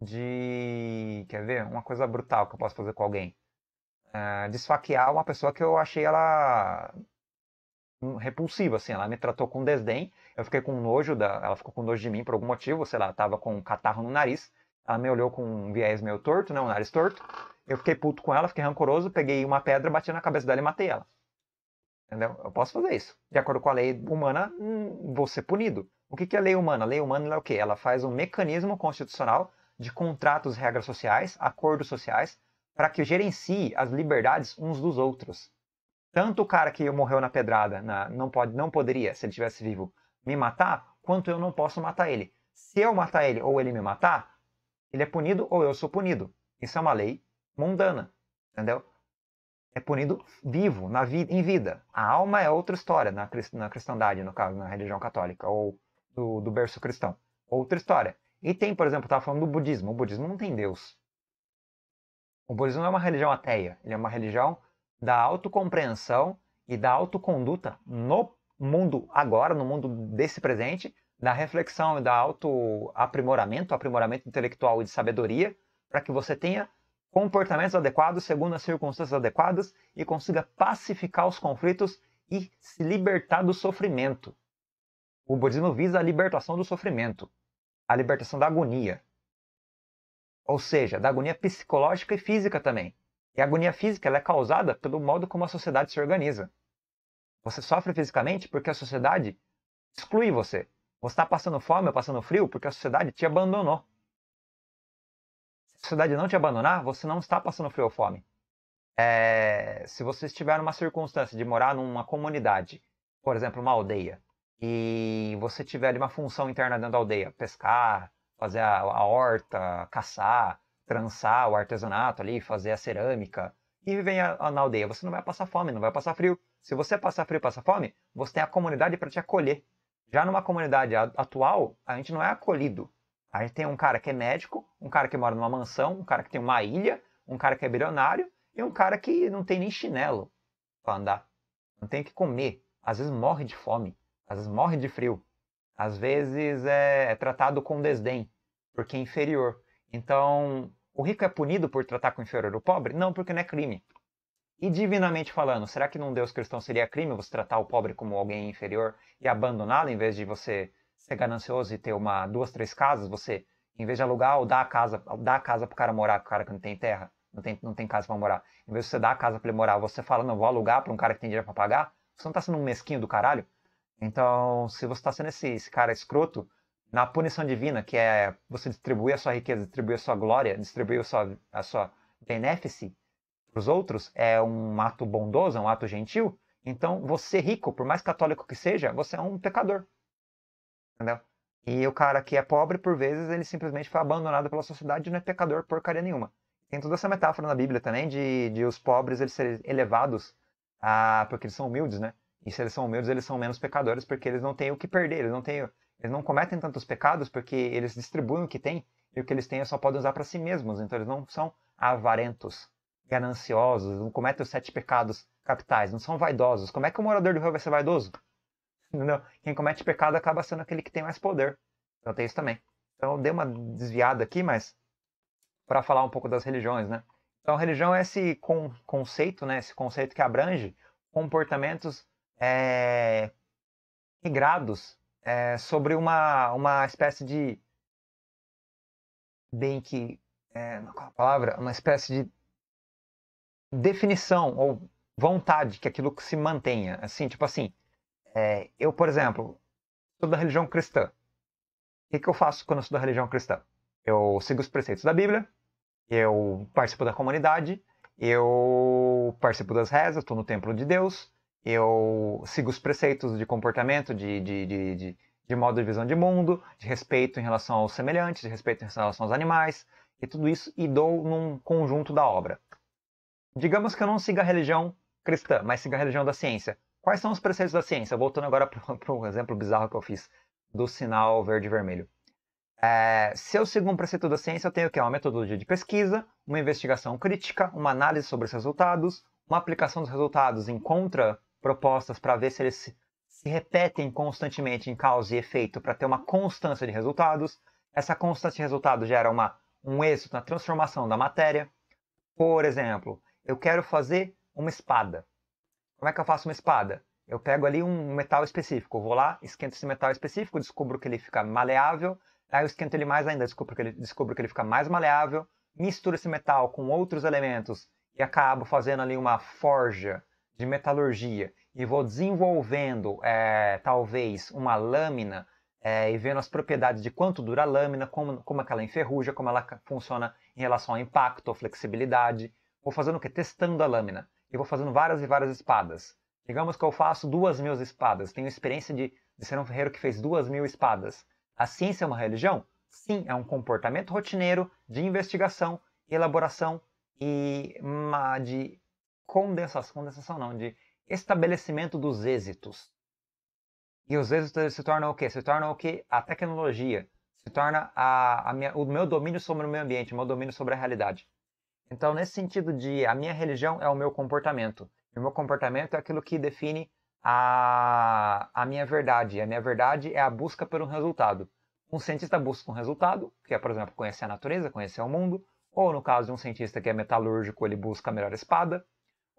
Speaker 1: de. Quer ver? Uma coisa brutal que eu posso fazer com alguém. Eh, desfaquear uma pessoa que eu achei ela hum, repulsiva, assim, ela me tratou com desdém, eu fiquei com nojo, da, ela ficou com nojo de mim por algum motivo, sei lá, tava com um catarro no nariz, ela me olhou com um viés meio torto, né, um nariz torto, eu fiquei puto com ela, fiquei rancoroso, peguei uma pedra, bati na cabeça dela e matei ela. Entendeu? Eu posso fazer isso. De acordo com a lei humana, hum, vou ser punido. O que, que é lei humana? A lei humana é o quê? Ela faz um mecanismo constitucional de contratos, regras sociais, acordos sociais, para que gerencie as liberdades uns dos outros. Tanto o cara que morreu na pedrada na, não, pode, não poderia, se ele estivesse vivo, me matar, quanto eu não posso matar ele. Se eu matar ele ou ele me matar, ele é punido ou eu sou punido. Isso é uma lei mundana, entendeu? É punido vivo, na vida, em vida. A alma é outra história na, na cristandade, no caso, na religião católica, ou do, do berço cristão. Outra história. E tem, por exemplo, estava falando do budismo. O budismo não tem Deus. O budismo não é uma religião ateia, ele é uma religião da autocompreensão e da autoconduta no mundo agora, no mundo desse presente, da reflexão e da autoaprimoramento, aprimoramento intelectual e de sabedoria, para que você tenha comportamentos adequados segundo as circunstâncias adequadas e consiga pacificar os conflitos e se libertar do sofrimento. O budismo visa a libertação do sofrimento, a libertação da agonia ou seja, da agonia psicológica e física também. E a agonia física é causada pelo modo como a sociedade se organiza. Você sofre fisicamente porque a sociedade exclui você. Você está passando fome ou passando frio porque a sociedade te abandonou. Se a sociedade não te abandonar, você não está passando frio ou fome. É... Se você estiver numa circunstância de morar numa comunidade, por exemplo, uma aldeia, e você tiver uma função interna dentro da aldeia, pescar, fazer a, a horta, caçar, trançar o artesanato ali, fazer a cerâmica e viver na aldeia. Você não vai passar fome, não vai passar frio. Se você passar frio, passar fome, você tem a comunidade para te acolher. Já numa comunidade atual, a gente não é acolhido. A gente tem um cara que é médico, um cara que mora numa mansão, um cara que tem uma ilha, um cara que é bilionário e um cara que não tem nem chinelo para andar. Não tem o que comer. Às vezes morre de fome, às vezes morre de frio às vezes é, é tratado com desdém, porque é inferior. Então, o rico é punido por tratar com o inferior o pobre? Não, porque não é crime. E divinamente falando, será que num Deus cristão seria crime você tratar o pobre como alguém inferior e abandoná-lo em vez de você ser ganancioso e ter uma duas, três casas, você em vez de alugar ou dar a casa, dar a casa pro cara morar, pro cara que não tem terra, não tem, não tem casa para morar. Em vez de você dar a casa para ele morar, você fala, não, vou alugar para um cara que tem dinheiro para pagar. Você não tá sendo um mesquinho do caralho? Então, se você está sendo esse, esse cara escroto, na punição divina, que é você distribuir a sua riqueza, distribuir a sua glória, distribuir a sua, a sua para os outros, é um ato bondoso, é um ato gentil. Então, você rico, por mais católico que seja, você é um pecador. Entendeu? E o cara que é pobre, por vezes, ele simplesmente foi abandonado pela sociedade e não é pecador porcaria nenhuma. Tem toda essa metáfora na Bíblia também de, de os pobres eles serem elevados a, ah, porque eles são humildes, né? E se eles são humildes, eles são menos pecadores porque eles não têm o que perder, eles não têm, eles não cometem tantos pecados porque eles distribuem o que têm e o que eles têm só podem usar para si mesmos. Então eles não são avarentos, gananciosos, não cometem os sete pecados capitais, não são vaidosos. Como é que o morador do rio vai ser vaidoso? Entendeu? Quem comete pecado acaba sendo aquele que tem mais poder. Então tem isso também. Então dei uma desviada aqui, mas para falar um pouco das religiões, né? Então religião é esse con conceito, né? Esse conceito que abrange comportamentos é, eh, regrados é, eh, sobre uma, uma espécie de bem que eh, é, qual é a palavra uma espécie de definição ou vontade que aquilo se mantenha assim tipo assim é, eu por exemplo sou da religião cristã o que, que eu faço quando eu sou da religião cristã eu sigo os preceitos da Bíblia eu participo da comunidade eu participo das rezas estou no templo de Deus eu sigo os preceitos de comportamento, de, de, de, de, de modo de visão de mundo, de respeito em relação aos semelhantes, de respeito em relação aos animais, e tudo isso, e dou num conjunto da obra. Digamos que eu não siga a religião cristã, mas siga a religião da ciência. Quais são os preceitos da ciência? Voltando agora para um exemplo bizarro que eu fiz, do sinal verde-vermelho. É, se eu sigo um preceito da ciência, eu tenho o que? Uma metodologia de pesquisa, uma investigação crítica, uma análise sobre os resultados, uma aplicação dos resultados em contra propostas para ver se eles se repetem constantemente em causa e efeito para ter uma constância de resultados. Essa constância de resultados gera uma, um êxito na transformação da matéria. Por exemplo, eu quero fazer uma espada. Como é que eu faço uma espada? Eu pego ali um metal específico, vou lá, esquento esse metal específico, descubro que ele fica maleável, aí eu esquento ele mais ainda, descubro que ele, descubro que ele fica mais maleável, misturo esse metal com outros elementos e acabo fazendo ali uma forja de metalurgia e vou desenvolvendo é, talvez uma lâmina é, e vendo as propriedades de quanto dura a lâmina, como, como é que ela enferruja, como ela funciona em relação ao impacto, à flexibilidade. Vou fazendo o quê? Testando a lâmina. E vou fazendo várias e várias espadas. Digamos que eu faço duas mil espadas. Tenho experiência de, de ser um ferreiro que fez duas mil espadas. A ciência é uma religião? Sim, é um comportamento rotineiro de investigação, elaboração e uma, de condensação, condensação não, de estabelecimento dos êxitos. E os êxitos se tornam o quê? Se tornam o quê? A tecnologia. Se torna a, a minha, o meu domínio sobre o meio ambiente, o meu domínio sobre a realidade. Então, nesse sentido de a minha religião é o meu comportamento. E o meu comportamento é aquilo que define a, a minha verdade. A minha verdade é a busca por um resultado. Um cientista busca um resultado, que é, por exemplo, conhecer a natureza, conhecer o mundo. Ou, no caso de um cientista que é metalúrgico, ele busca a melhor espada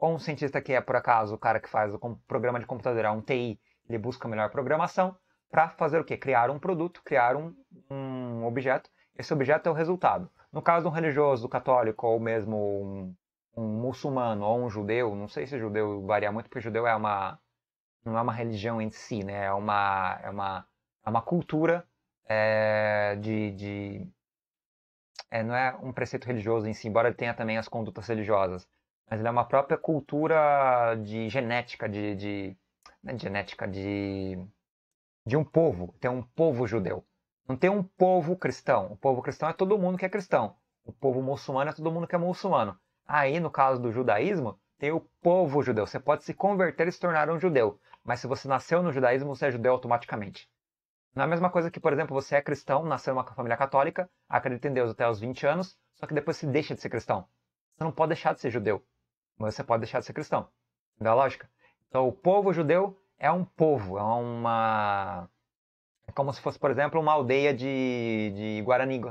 Speaker 1: ou um cientista que é, por acaso, o cara que faz o programa de computador, é um TI, ele busca melhor programação para fazer o quê? Criar um produto, criar um, um objeto. Esse objeto é o resultado. No caso de um religioso, católico, ou mesmo um, um muçulmano, ou um judeu, não sei se judeu varia muito, porque judeu é uma, não é uma religião em si, né? É uma, é uma, é uma cultura é, de, de é, não é um preceito religioso em si, embora ele tenha também as condutas religiosas mas ele é uma própria cultura de genética, de, de né, genética de, de um povo, tem um povo judeu. Não tem um povo cristão. O povo cristão é todo mundo que é cristão. O povo muçulmano é todo mundo que é muçulmano. Aí, no caso do judaísmo, tem o povo judeu. Você pode se converter e se tornar um judeu. Mas se você nasceu no judaísmo, você é judeu automaticamente. Não é a mesma coisa que, por exemplo, você é cristão, nasceu numa família católica, acredita em Deus até os 20 anos, só que depois você deixa de ser cristão. Você não pode deixar de ser judeu mas você pode deixar de ser cristão. da a é lógica? Então, o povo judeu é um povo, é uma. É como se fosse, por exemplo, uma aldeia de, de Guarani,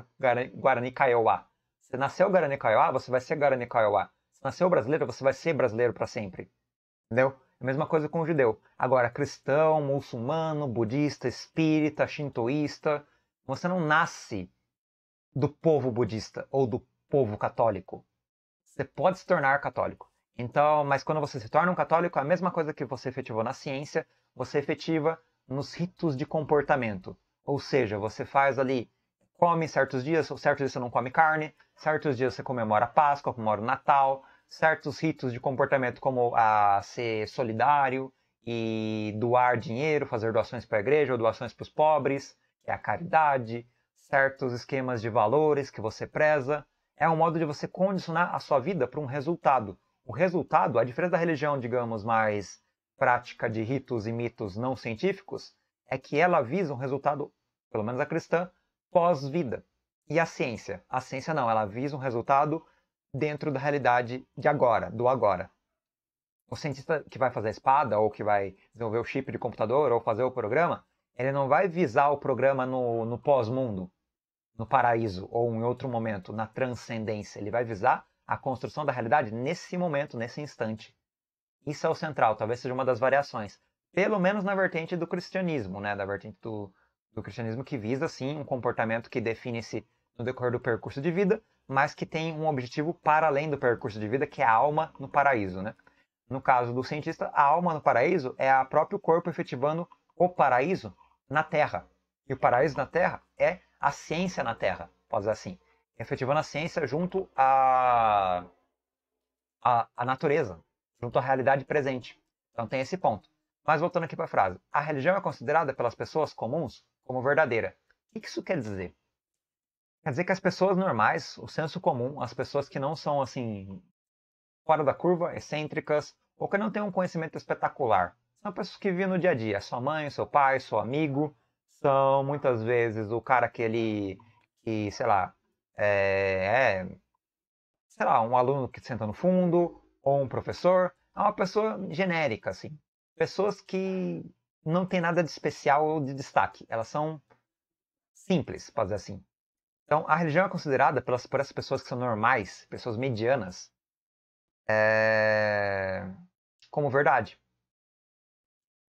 Speaker 1: Guarani, Kaiowá. Você nasceu Guarani Kaiowá, você vai ser Guarani Kaiowá. Se nasceu brasileiro, você vai ser brasileiro para sempre. Entendeu? É a mesma coisa com o judeu. Agora, cristão, muçulmano, budista, espírita, shintoísta, você não nasce do povo budista ou do povo católico. Você pode se tornar católico. Então, mas quando você se torna um católico, é a mesma coisa que você efetivou na ciência, você efetiva nos ritos de comportamento. Ou seja, você faz ali, come certos dias, certos dias você não come carne, certos dias você comemora a Páscoa, comemora o Natal, certos ritos de comportamento como a ser solidário e doar dinheiro, fazer doações para a igreja ou doações para os pobres, é a caridade, certos esquemas de valores que você preza. É um modo de você condicionar a sua vida para um resultado o resultado, a diferença da religião, digamos, mais prática de ritos e mitos não científicos, é que ela visa um resultado, pelo menos a cristã, pós-vida. E a ciência? A ciência não, ela visa um resultado dentro da realidade de agora, do agora. O cientista que vai fazer a espada, ou que vai desenvolver o chip de computador, ou fazer o programa, ele não vai visar o programa no, no pós-mundo, no paraíso, ou em outro momento, na transcendência. Ele vai visar a construção da realidade nesse momento, nesse instante. Isso é o central, talvez seja uma das variações, pelo menos na vertente do cristianismo, né, da vertente do, do cristianismo que visa sim um comportamento que define-se no decorrer do percurso de vida, mas que tem um objetivo para além do percurso de vida, que é a alma no paraíso, né? No caso do cientista, a alma no paraíso é a próprio corpo efetivando o paraíso na Terra. E o paraíso na Terra é a ciência na Terra, pode dizer assim efetivando a ciência junto à, à, à natureza, junto à realidade presente. Então tem esse ponto. Mas voltando aqui para a frase, a religião é considerada pelas pessoas comuns como verdadeira. O que isso quer dizer? Quer dizer que as pessoas normais, o senso comum, as pessoas que não são assim fora da curva, excêntricas, ou que não têm um conhecimento espetacular, são pessoas que vivem no dia a dia. Sua mãe, seu pai, seu amigo, são muitas vezes o cara que ele, que, sei lá, é, é, sei lá, um aluno que senta no fundo, ou um professor, é uma pessoa genérica, assim. Pessoas que não tem nada de especial ou de destaque, elas são simples, pode dizer assim. Então, a religião é considerada pelas, por essas pessoas que são normais, pessoas medianas, é... como verdade.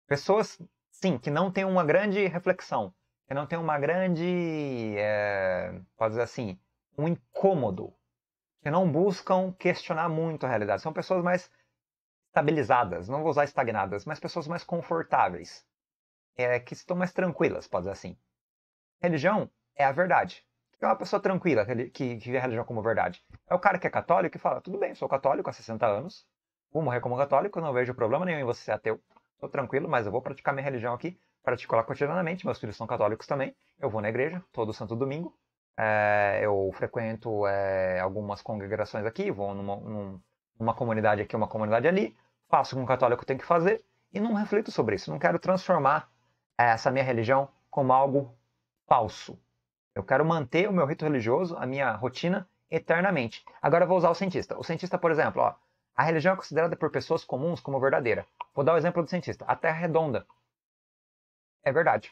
Speaker 1: Pessoas, sim, que não têm uma grande reflexão, que não têm uma grande, é... pode dizer assim, um incômodo, que não buscam questionar muito a realidade. São pessoas mais estabilizadas, não vou usar estagnadas, mas pessoas mais confortáveis, é, que estão mais tranquilas, pode dizer assim. Religião é a verdade. Então, é uma pessoa tranquila que, que vê a religião como verdade. É o cara que é católico e fala: tudo bem, sou católico há 60 anos, vou morrer como católico, não vejo problema nenhum em você ser ateu, estou tranquilo, mas eu vou praticar minha religião aqui, pratico cotidianamente, meus filhos são católicos também, eu vou na igreja todo santo domingo, é, eu frequento é, algumas congregações aqui, vou numa, numa comunidade aqui, uma comunidade ali, faço que um católico tem que fazer e não reflito sobre isso. Não quero transformar é, essa minha religião como algo falso. Eu quero manter o meu rito religioso, a minha rotina, eternamente. Agora eu vou usar o cientista. O cientista, por exemplo, ó, a religião é considerada por pessoas comuns como verdadeira. Vou dar o exemplo do cientista. A Terra é redonda. É verdade.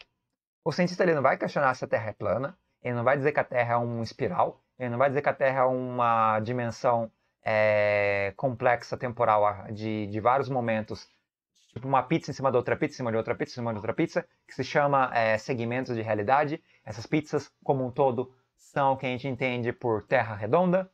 Speaker 1: O cientista ele não vai questionar se a Terra é plana, ele não vai dizer que a Terra é um espiral, ele não vai dizer que a Terra é uma dimensão é, complexa temporal de, de vários momentos, tipo uma pizza em cima de outra pizza, em cima de outra pizza, em cima de outra pizza, que se chama é, segmentos de realidade. Essas pizzas, como um todo, são o que a gente entende por Terra redonda,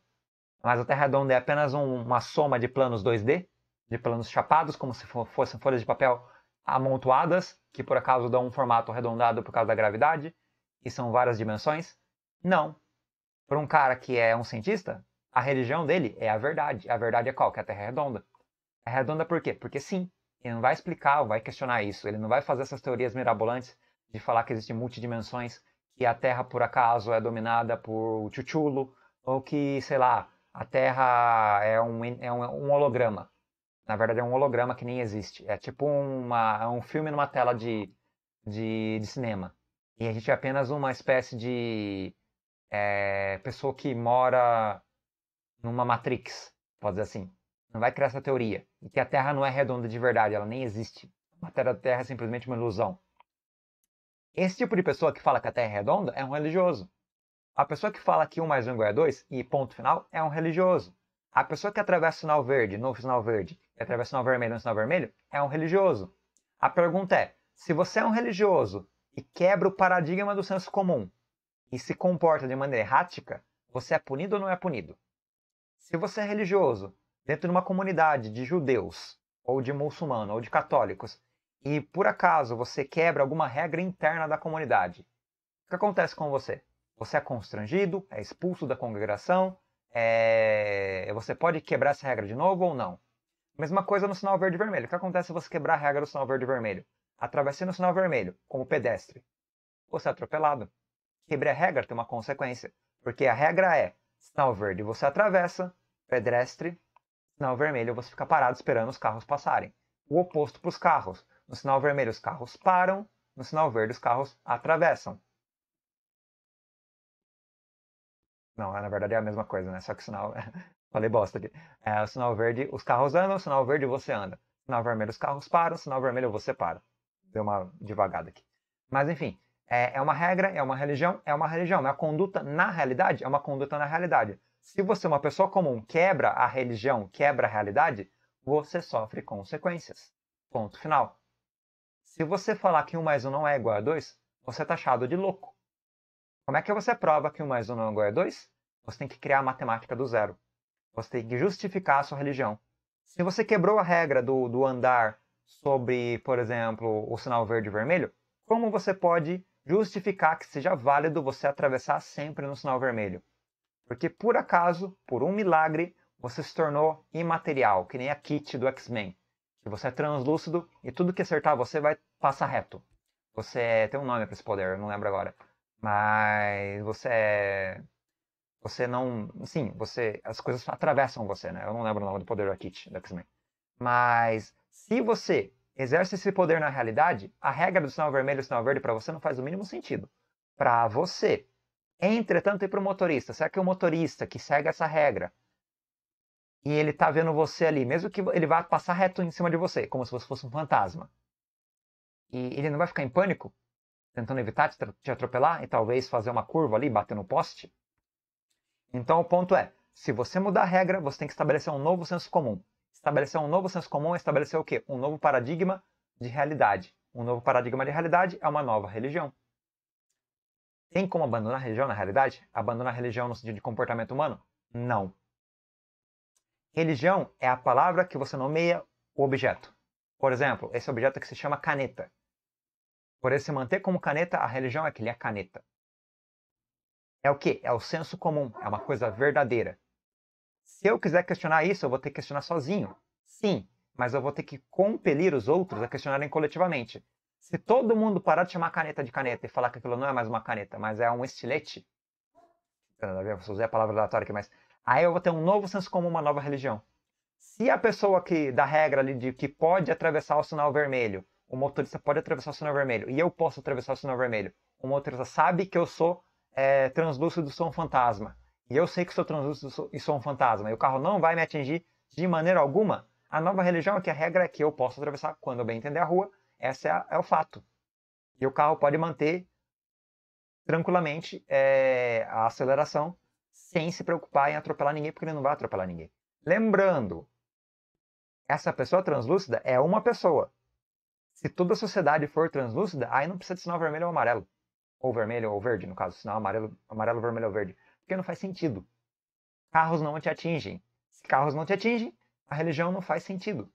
Speaker 1: mas a Terra redonda é apenas um, uma soma de planos 2D, de planos chapados, como se fossem folhas de papel amontoadas, que por acaso dão um formato arredondado por causa da gravidade e são várias dimensões? Não. Para um cara que é um cientista, a religião dele é a verdade. A verdade é qual? Que a Terra é redonda. É redonda por quê? Porque sim. Ele não vai explicar, vai questionar isso. Ele não vai fazer essas teorias mirabolantes de falar que existem multidimensões, que a Terra por acaso é dominada por Chuchulo, ou que, sei lá, a Terra é um, é um, holograma. Na verdade, é um holograma que nem existe. É tipo uma, é um filme numa tela de, de, de cinema. E a gente é apenas uma espécie de é, pessoa que mora numa Matrix, pode dizer assim. Não vai criar essa teoria. E que a Terra não é redonda de verdade, ela nem existe. A matéria da Terra é simplesmente uma ilusão. Esse tipo de pessoa que fala que a Terra é redonda é um religioso. A pessoa que fala que 1 mais 1 igual a 2 e ponto final é um religioso. A pessoa que atravessa o sinal verde, novo sinal verde, e atravessa o sinal vermelho, no sinal vermelho, é um religioso. A pergunta é: se você é um religioso e quebra o paradigma do senso comum e se comporta de maneira errática, você é punido ou não é punido? Se você é religioso, dentro de uma comunidade de judeus, ou de muçulmanos, ou de católicos, e por acaso você quebra alguma regra interna da comunidade, o que acontece com você? Você é constrangido, é expulso da congregação, é... você pode quebrar essa regra de novo ou não? Mesma coisa no sinal verde e vermelho. O que acontece se você quebrar a regra do sinal verde e vermelho? atravessando o sinal vermelho, como pedestre, você é atropelado. Quebrar a regra tem uma consequência, porque a regra é sinal verde você atravessa, pedestre, sinal vermelho você fica parado esperando os carros passarem. O oposto para os carros. No sinal vermelho os carros param, no sinal verde os carros atravessam. Não, é, na verdade é a mesma coisa, né? Só que o sinal. É, falei bosta aqui. É, o sinal verde, os carros andam, o sinal verde você anda. O sinal vermelho, os carros param, o sinal vermelho você para deu uma devagada aqui. Mas enfim, é, é uma regra, é uma religião, é uma religião. É a conduta na realidade, é uma conduta na realidade. Se você, é uma pessoa comum, quebra a religião, quebra a realidade, você sofre consequências. Ponto final. Se você falar que 1 mais 1 não é igual a 2, você é tá taxado de louco. Como é que você prova que 1 mais 1 não é igual a 2? Você tem que criar a matemática do zero. Você tem que justificar a sua religião. Se você quebrou a regra do, do andar sobre, por exemplo, o sinal verde e vermelho, como você pode justificar que seja válido você atravessar sempre no sinal vermelho? Porque por acaso, por um milagre, você se tornou imaterial, que nem a kit do X-Men. Que você é translúcido e tudo que acertar você vai passar reto. Você é, tem um nome para esse poder, eu não lembro agora. Mas você é. Você não. Sim, você. As coisas atravessam você, né? Eu não lembro o nome do poder da kit do X-Men. Mas se você exerce esse poder na realidade, a regra do sinal vermelho e sinal verde para você não faz o mínimo sentido. Para você. Entretanto, e para o motorista? Será que o motorista que segue essa regra e ele está vendo você ali, mesmo que ele vá passar reto em cima de você, como se você fosse um fantasma, e ele não vai ficar em pânico, tentando evitar te atropelar e talvez fazer uma curva ali, bater no poste? Então, o ponto é: se você mudar a regra, você tem que estabelecer um novo senso comum estabelecer um novo senso comum é estabelecer o quê? Um novo paradigma de realidade. Um novo paradigma de realidade é uma nova religião. Tem como abandonar a religião na realidade? Abandonar a religião no sentido de comportamento humano? Não. Religião é a palavra que você nomeia o objeto. Por exemplo, esse objeto que se chama caneta. Por ele se manter como caneta, a religião é que ele é caneta. É o quê? É o senso comum, é uma coisa verdadeira. Se eu quiser questionar isso, eu vou ter que questionar sozinho. Sim, mas eu vou ter que compelir os outros a questionarem coletivamente. Se todo mundo parar de chamar caneta de caneta e falar que aquilo não é mais uma caneta, mas é um estilete, eu usei a palavra aleatória aqui, mas aí eu vou ter um novo senso comum, uma nova religião. Se a pessoa que da regra ali de que pode atravessar o sinal vermelho, o motorista pode atravessar o sinal vermelho e eu posso atravessar o sinal vermelho, o motorista sabe que eu sou é, translúcido, sou um fantasma e eu sei que sou translúcido e sou um fantasma, e o carro não vai me atingir de maneira alguma, a nova religião é que a regra é que eu posso atravessar quando eu bem entender a rua, esse é, é, o fato. E o carro pode manter tranquilamente é, a aceleração sem se preocupar em atropelar ninguém, porque ele não vai atropelar ninguém. Lembrando, essa pessoa translúcida é uma pessoa. Se toda a sociedade for translúcida, aí não precisa de sinal vermelho ou amarelo. Ou vermelho ou verde, no caso, sinal amarelo, amarelo, vermelho ou verde. Porque não faz sentido. Carros não te atingem. Se carros não te atingem, a religião não faz sentido.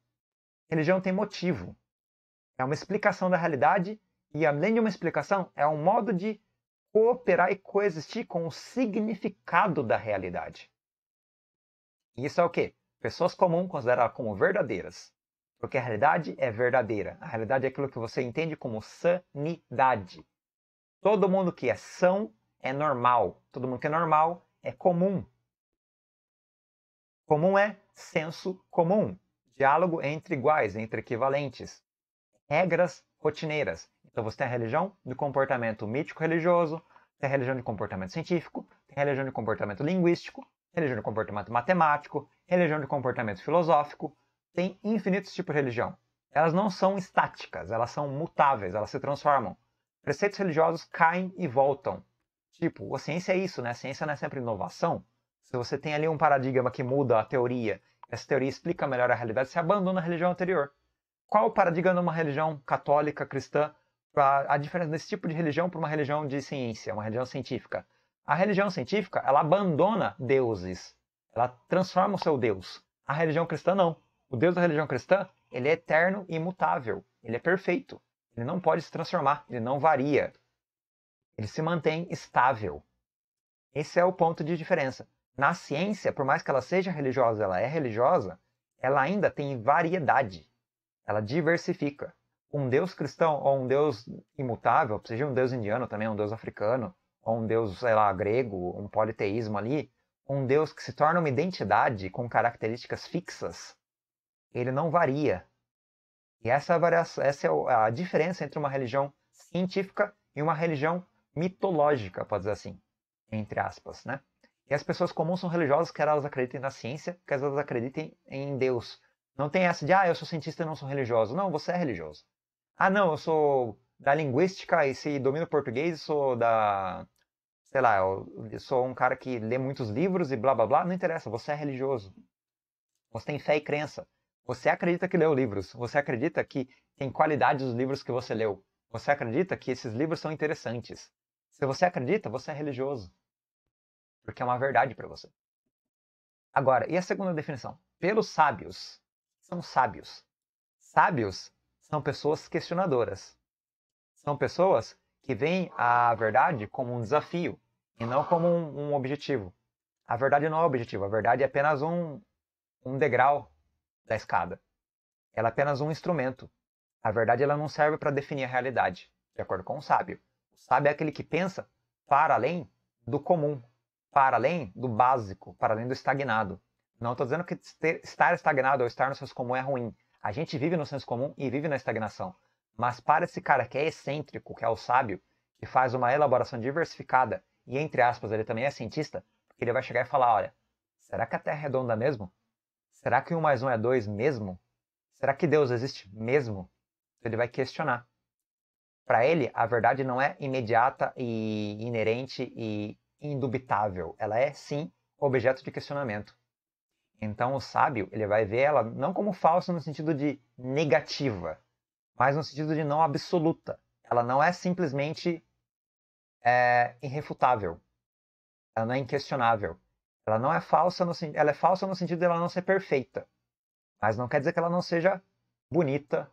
Speaker 1: A religião tem motivo. É uma explicação da realidade e, além de uma explicação, é um modo de cooperar e coexistir com o significado da realidade. E isso é o quê? Pessoas comuns consideradas como verdadeiras. Porque a realidade é verdadeira. A realidade é aquilo que você entende como sanidade. Todo mundo que é são é normal. Todo mundo que é normal é comum. Comum é senso comum. Diálogo entre iguais, entre equivalentes. Regras rotineiras. Então você tem a religião de comportamento mítico-religioso, tem a religião de comportamento científico, tem a religião de comportamento linguístico, religião de comportamento matemático, religião de comportamento filosófico. Tem infinitos tipos de religião. Elas não são estáticas, elas são mutáveis, elas se transformam. Preceitos religiosos caem e voltam. Tipo, a ciência é isso, né? A ciência não é sempre inovação. Se você tem ali um paradigma que muda a teoria, essa teoria explica melhor a realidade, você abandona a religião anterior. Qual o paradigma numa religião católica, cristã, a diferença desse tipo de religião para uma religião de ciência, uma religião científica? A religião científica, ela abandona deuses. Ela transforma o seu Deus. A religião cristã não. O Deus da religião cristã, ele é eterno e imutável. Ele é perfeito. Ele não pode se transformar, ele não varia. Ele se mantém estável. Esse é o ponto de diferença. Na ciência, por mais que ela seja religiosa, ela é religiosa, ela ainda tem variedade. Ela diversifica. Um Deus cristão ou um Deus imutável, seja um Deus indiano também, um Deus africano, ou um Deus, sei lá, grego, um politeísmo ali, um Deus que se torna uma identidade com características fixas, ele não varia. E essa, variação, essa é a diferença entre uma religião científica e uma religião mitológica, pode dizer assim, entre aspas, né? E as pessoas comuns são religiosas, quer elas acreditem na ciência, quer elas acreditem em Deus. Não tem essa de, ah, eu sou cientista e não sou religioso. Não, você é religioso. Ah, não, eu sou da linguística e se domino português, sou da. Sei lá, eu sou um cara que lê muitos livros e blá blá blá. Não interessa, você é religioso. Você tem fé e crença. Você acredita que leu livros. Você acredita que tem qualidade os livros que você leu. Você acredita que esses livros são interessantes. Se você acredita, você é religioso. Porque é uma verdade para você. Agora, e a segunda definição? Pelos sábios. São sábios. Sábios são pessoas questionadoras. São pessoas que veem a verdade como um desafio e não como um, um objetivo. A verdade não é objetivo, a verdade é apenas um, um degrau da escada. Ela é apenas um instrumento. A verdade ela não serve para definir a realidade, de acordo com o sábio. Sabe é aquele que pensa para além do comum, para além do básico, para além do estagnado. Não estou dizendo que ter, estar estagnado ou estar no senso comum é ruim. A gente vive no senso comum e vive na estagnação. Mas para esse cara que é excêntrico, que é o sábio, que faz uma elaboração diversificada, e entre aspas ele também é cientista, porque ele vai chegar e falar, olha, será que a Terra é redonda mesmo? Será que um mais um é dois mesmo? Será que Deus existe mesmo? Ele vai questionar. Para ele, a verdade não é imediata e inerente e indubitável. Ela é, sim, objeto de questionamento. Então, o sábio ele vai ver ela não como falsa no sentido de negativa, mas no sentido de não absoluta. Ela não é simplesmente é, irrefutável. Ela não é inquestionável. Ela não é falsa no ela é falsa no sentido de ela não ser perfeita, mas não quer dizer que ela não seja bonita,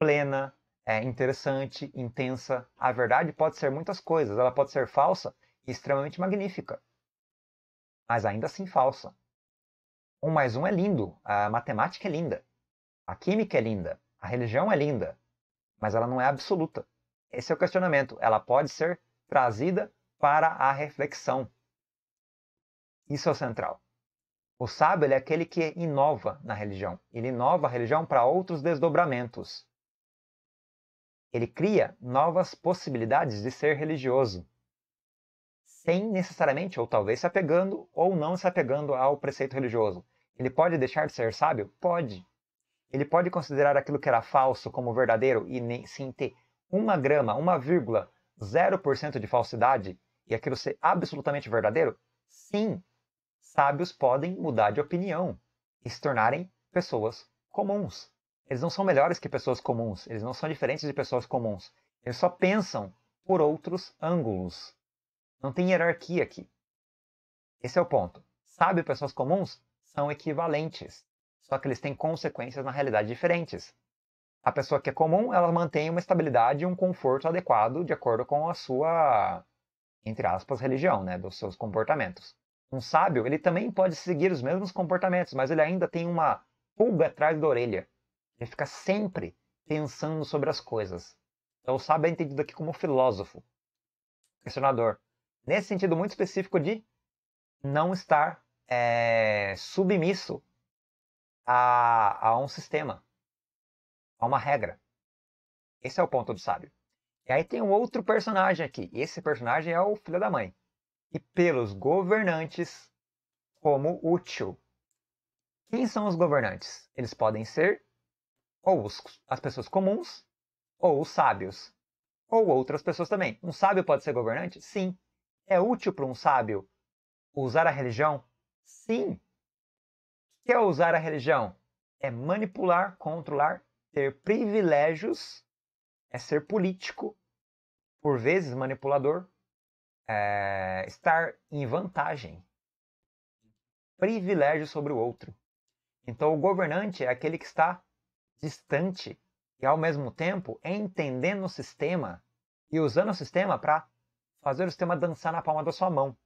Speaker 1: plena, é, interessante, intensa. A verdade pode ser muitas coisas, ela pode ser falsa e extremamente magnífica, mas ainda assim falsa. Um mais um é lindo, a matemática é linda, a química é linda, a religião é linda, mas ela não é absoluta. Esse é o questionamento. Ela pode ser trazida para a reflexão. Isso é o central. O sábio é aquele que inova na religião. Ele inova a religião para outros desdobramentos ele cria novas possibilidades de ser religioso, sem necessariamente ou talvez se apegando ou não se apegando ao preceito religioso. Ele pode deixar de ser sábio? Pode. Ele pode considerar aquilo que era falso como verdadeiro e nem, sim ter uma grama, uma vírgula, 0% de falsidade e aquilo ser absolutamente verdadeiro? Sim. Sábios podem mudar de opinião e se tornarem pessoas comuns. Eles não são melhores que pessoas comuns, eles não são diferentes de pessoas comuns. Eles só pensam por outros ângulos. Não tem hierarquia aqui. Esse é o ponto. Sabe, pessoas comuns são equivalentes, só que eles têm consequências na realidade diferentes. A pessoa que é comum, ela mantém uma estabilidade e um conforto adequado de acordo com a sua, entre aspas, religião, né, dos seus comportamentos. Um sábio, ele também pode seguir os mesmos comportamentos, mas ele ainda tem uma pulga atrás da orelha ele fica sempre pensando sobre as coisas. Então, o sábio é entendido aqui como filósofo, questionador. Nesse sentido muito específico de não estar é, submisso a, a um sistema, a uma regra. Esse é o ponto do sábio. E aí tem um outro personagem aqui. Esse personagem é o filho da mãe. E pelos governantes como útil. Quem são os governantes? Eles podem ser ou os, as pessoas comuns, ou os sábios, ou outras pessoas também. Um sábio pode ser governante? Sim. É útil para um sábio usar a religião? Sim. O que é usar a religião? É manipular, controlar, ter privilégios, é ser político, por vezes manipulador, é estar em vantagem, privilégio sobre o outro. Então, o governante é aquele que está distante e, ao mesmo tempo, entendendo o sistema e usando o sistema para fazer o sistema dançar na palma da sua mão.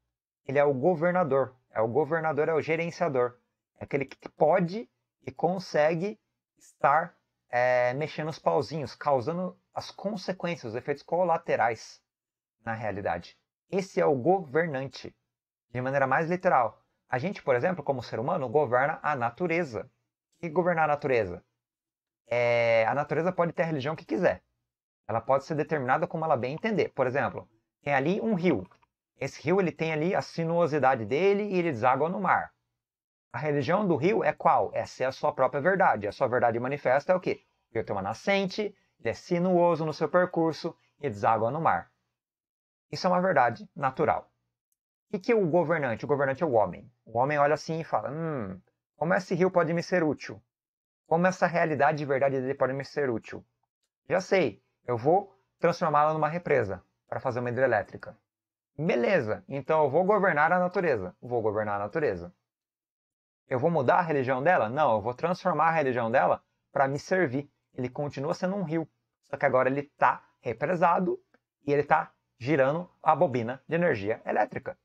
Speaker 1: Ele é o governador. É o governador, é o gerenciador. É aquele que pode e consegue estar é, mexendo os pauzinhos, causando as consequências, os efeitos colaterais na realidade. Esse é o governante, de maneira mais literal. A gente, por exemplo, como ser humano, governa a natureza. E governar a natureza? é, a natureza pode ter a religião que quiser. Ela pode ser determinada como ela bem entender. Por exemplo, tem ali um rio. Esse rio ele tem ali a sinuosidade dele e ele deságua no mar. A religião do rio é qual? É ser a sua própria verdade. A sua verdade manifesta é o quê? O rio tem uma nascente, ele é sinuoso no seu percurso e deságua no mar. Isso é uma verdade natural. O que é o governante? O governante é o homem. O homem olha assim e fala: Hum, como esse rio pode me ser útil? como essa realidade de verdade dele pode me ser útil. Já sei, eu vou transformá-la numa represa para fazer uma hidrelétrica. Beleza, então eu vou governar a natureza. Vou governar a natureza. Eu vou mudar a religião dela? Não, eu vou transformar a religião dela para me servir. Ele continua sendo um rio, só que agora ele está represado e ele está girando a bobina de energia elétrica.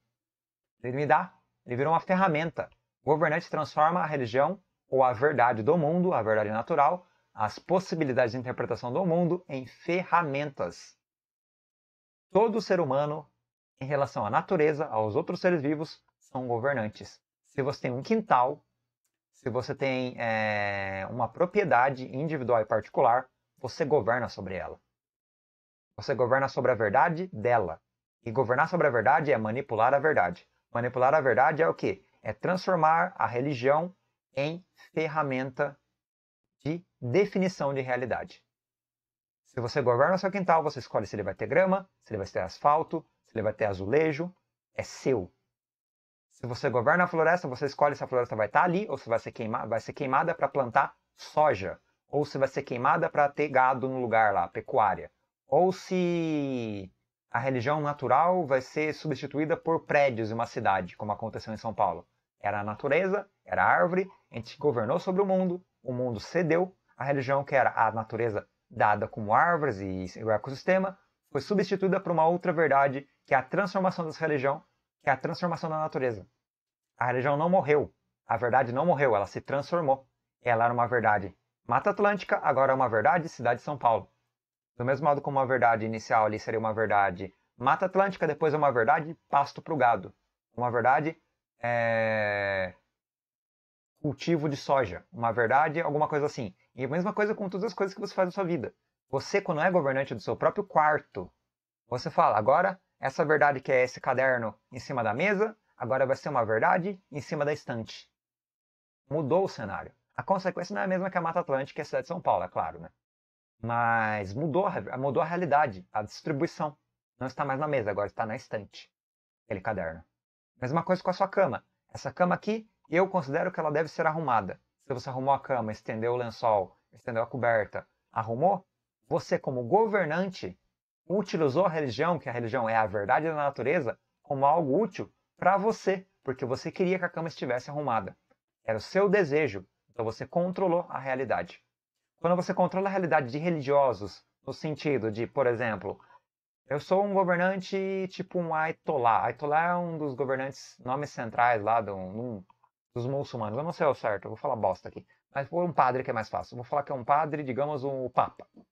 Speaker 1: Ele me dá, ele virou uma ferramenta. O governante transforma a religião ou a verdade do mundo, a verdade natural, as possibilidades de interpretação do mundo em ferramentas. Todo ser humano, em relação à natureza, aos outros seres vivos, são governantes. Se você tem um quintal, se você tem é, uma propriedade individual e particular, você governa sobre ela. Você governa sobre a verdade dela. E governar sobre a verdade é manipular a verdade. Manipular a verdade é o quê? É transformar a religião em ferramenta de definição de realidade. Se você governa o seu quintal, você escolhe se ele vai ter grama, se ele vai ter asfalto, se ele vai ter azulejo. É seu. Se você governa a floresta, você escolhe se a floresta vai estar ali ou se vai ser, queima vai ser queimada para plantar soja, ou se vai ser queimada para ter gado no lugar lá, pecuária, ou se a religião natural vai ser substituída por prédios em uma cidade, como aconteceu em São Paulo. Era a natureza, era a árvore, a gente governou sobre o mundo, o mundo cedeu, a religião, que era a natureza dada como árvores e o ecossistema, foi substituída por uma outra verdade, que é a transformação dessa religião, que é a transformação da natureza. A religião não morreu, a verdade não morreu, ela se transformou. Ela era uma verdade Mata Atlântica, agora é uma verdade cidade de São Paulo. Do mesmo modo como uma verdade inicial ali seria uma verdade Mata Atlântica, depois é uma verdade pasto para o gado. Uma verdade é, cultivo de soja, uma verdade, alguma coisa assim. E a mesma coisa com todas as coisas que você faz na sua vida. Você, quando é governante do seu próprio quarto, você fala, agora essa verdade que é esse caderno em cima da mesa, agora vai ser uma verdade em cima da estante. Mudou o cenário. A consequência não é a mesma que a Mata Atlântica e a cidade de São Paulo, é claro, né? Mas mudou, mudou a realidade, a distribuição. Não está mais na mesa, agora está na estante. Aquele caderno. Mesma coisa com a sua cama. Essa cama aqui, eu considero que ela deve ser arrumada. Se você arrumou a cama, estendeu o lençol, estendeu a coberta, arrumou, você como governante utilizou a religião, que a religião é a verdade da natureza, como algo útil para você, porque você queria que a cama estivesse arrumada. Era o seu desejo, então você controlou a realidade. Quando você controla a realidade de religiosos, no sentido de, por exemplo, eu sou um governante tipo um Aitolá. Aitolá é um dos governantes, nomes centrais lá do, um, dos muçulmanos. Eu não sei o certo, eu vou falar bosta aqui. Mas por um padre que é mais fácil. vou falar que é um padre, digamos, o um Papa. O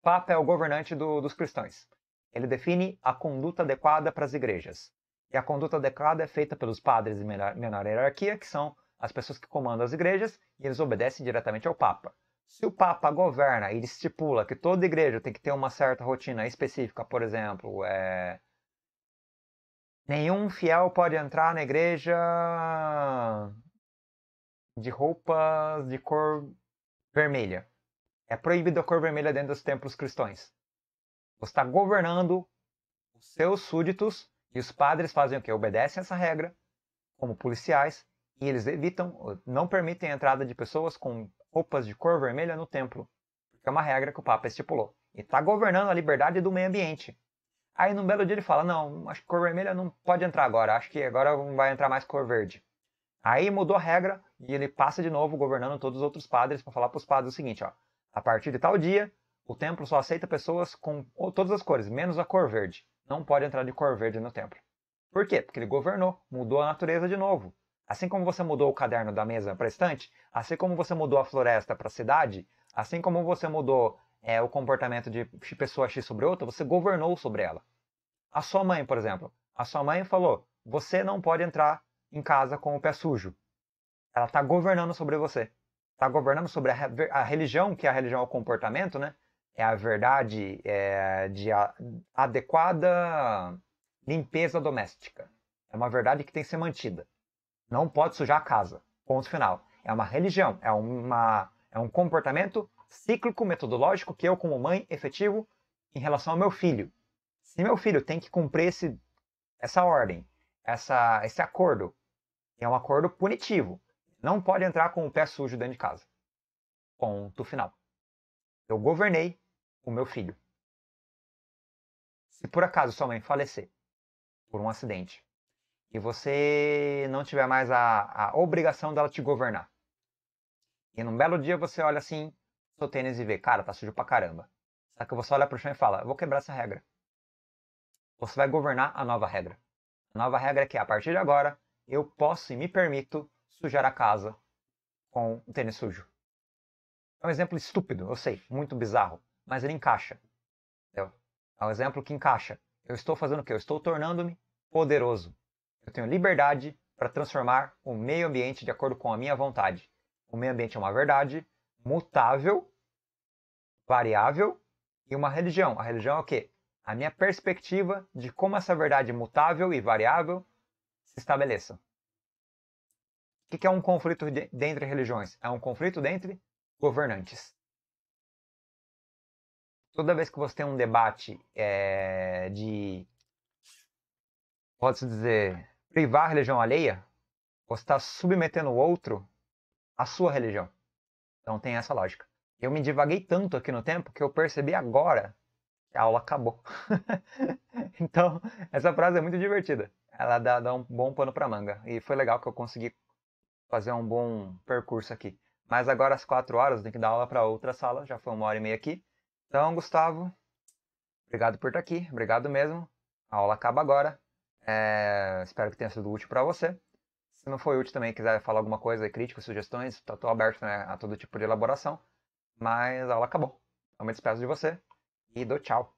Speaker 1: Papa é o governante do, dos cristãos. Ele define a conduta adequada para as igrejas. E a conduta adequada é feita pelos padres de menor, menor hierarquia, que são as pessoas que comandam as igrejas, e eles obedecem diretamente ao Papa. Se o Papa governa e estipula que toda igreja tem que ter uma certa rotina específica, por exemplo, é... nenhum fiel pode entrar na igreja de roupas de cor vermelha. É proibido a cor vermelha dentro dos templos cristãos. Você está governando os seus súditos e os padres fazem o que? Obedecem essa regra, como policiais, e eles evitam, não permitem a entrada de pessoas com roupas de cor vermelha no templo, que é uma regra que o Papa estipulou. E está governando a liberdade do meio ambiente. Aí num belo dia ele fala: não, acho que cor vermelha não pode entrar agora, acho que agora vai entrar mais cor verde. Aí mudou a regra e ele passa de novo governando todos os outros padres para falar para os padres o seguinte: ó, a partir de tal dia, o templo só aceita pessoas com todas as cores, menos a cor verde. Não pode entrar de cor verde no templo. Por quê? Porque ele governou, mudou a natureza de novo. Assim como você mudou o caderno da mesa para estante, assim como você mudou a floresta para a cidade, assim como você mudou é, o comportamento de pessoa X sobre outra, você governou sobre ela. A sua mãe, por exemplo, a sua mãe falou: você não pode entrar em casa com o pé sujo. Ela está governando sobre você. Está governando sobre a, a, religião, que é a religião é o comportamento, né? É a verdade é, de a, adequada limpeza doméstica. É uma verdade que tem que ser mantida. Não pode sujar a casa. Ponto final. É uma religião, é, uma, é um comportamento cíclico metodológico que eu, como mãe, efetivo em relação ao meu filho. Se meu filho tem que cumprir esse, essa ordem, essa, esse acordo, é um acordo punitivo. Não pode entrar com o pé sujo dentro de casa. Ponto final. Eu governei o meu filho. Se por acaso sua mãe falecer por um acidente, e você não tiver mais a, a obrigação dela te governar. E num belo dia você olha assim, seu tênis e vê, cara, tá sujo pra caramba. Só que você olha pro chão e fala, vou quebrar essa regra. Você vai governar a nova regra. A nova regra é que a partir de agora eu posso e me permito sujar a casa com um tênis sujo. É um exemplo estúpido, eu sei, muito bizarro, mas ele encaixa. Entendeu? É um exemplo que encaixa. Eu estou fazendo o quê? Eu estou tornando-me poderoso. Eu tenho liberdade para transformar o meio ambiente de acordo com a minha vontade. O meio ambiente é uma verdade mutável, variável e uma religião. A religião é o quê? A minha perspectiva de como essa verdade mutável e variável se estabeleça. O que é um conflito de, dentre religiões? É um conflito dentre governantes. Toda vez que você tem um debate é, de, pode-se dizer, privar a religião alheia, você está submetendo o outro à sua religião. Então tem essa lógica. Eu me divaguei tanto aqui no tempo que eu percebi agora que a aula acabou. então, essa frase é muito divertida. Ela dá, dá um bom pano para manga. E foi legal que eu consegui fazer um bom percurso aqui. Mas agora às quatro horas eu tenho que dar aula para outra sala, já foi uma hora e meia aqui. Então, Gustavo, obrigado por estar aqui, obrigado mesmo. A aula acaba agora. É, espero que tenha sido útil para você. Se não foi útil também, quiser falar alguma coisa, críticas, sugestões, tá tô aberto né, a todo tipo de elaboração. Mas a aula acabou. Eu me despeço de você e dou tchau.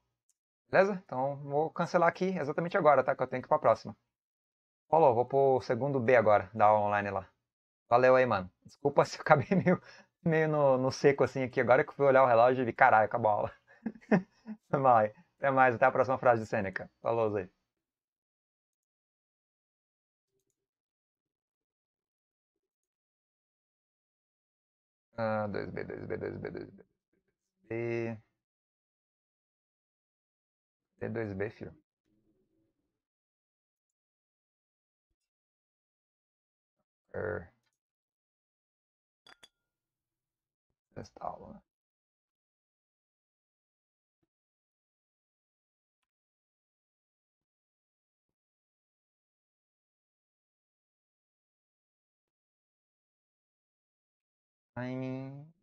Speaker 1: Beleza? Então vou cancelar aqui exatamente agora, tá? Que eu tenho que ir pra próxima. Falou, vou pro segundo B agora, da aula online lá. Valeu aí, mano. Desculpa se eu acabei meio, meio no, no seco assim aqui. Agora que eu fui olhar o relógio e vi, caralho, acabou a aula. Vai. Até mais, até a próxima frase de Seneca. Falou, Zé.
Speaker 2: Ah, 2B, 2B, 2B, 2B, 2B. D2B, filho. Er. Instala, né? timing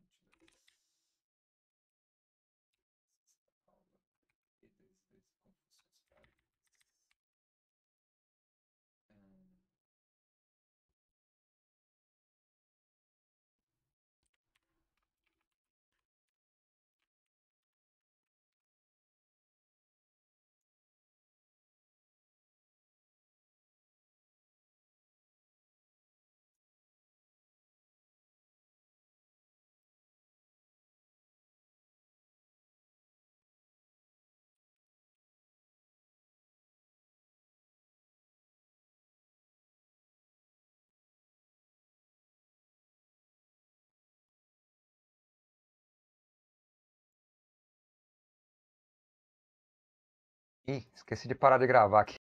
Speaker 2: Ih, esqueci de parar de gravar aqui.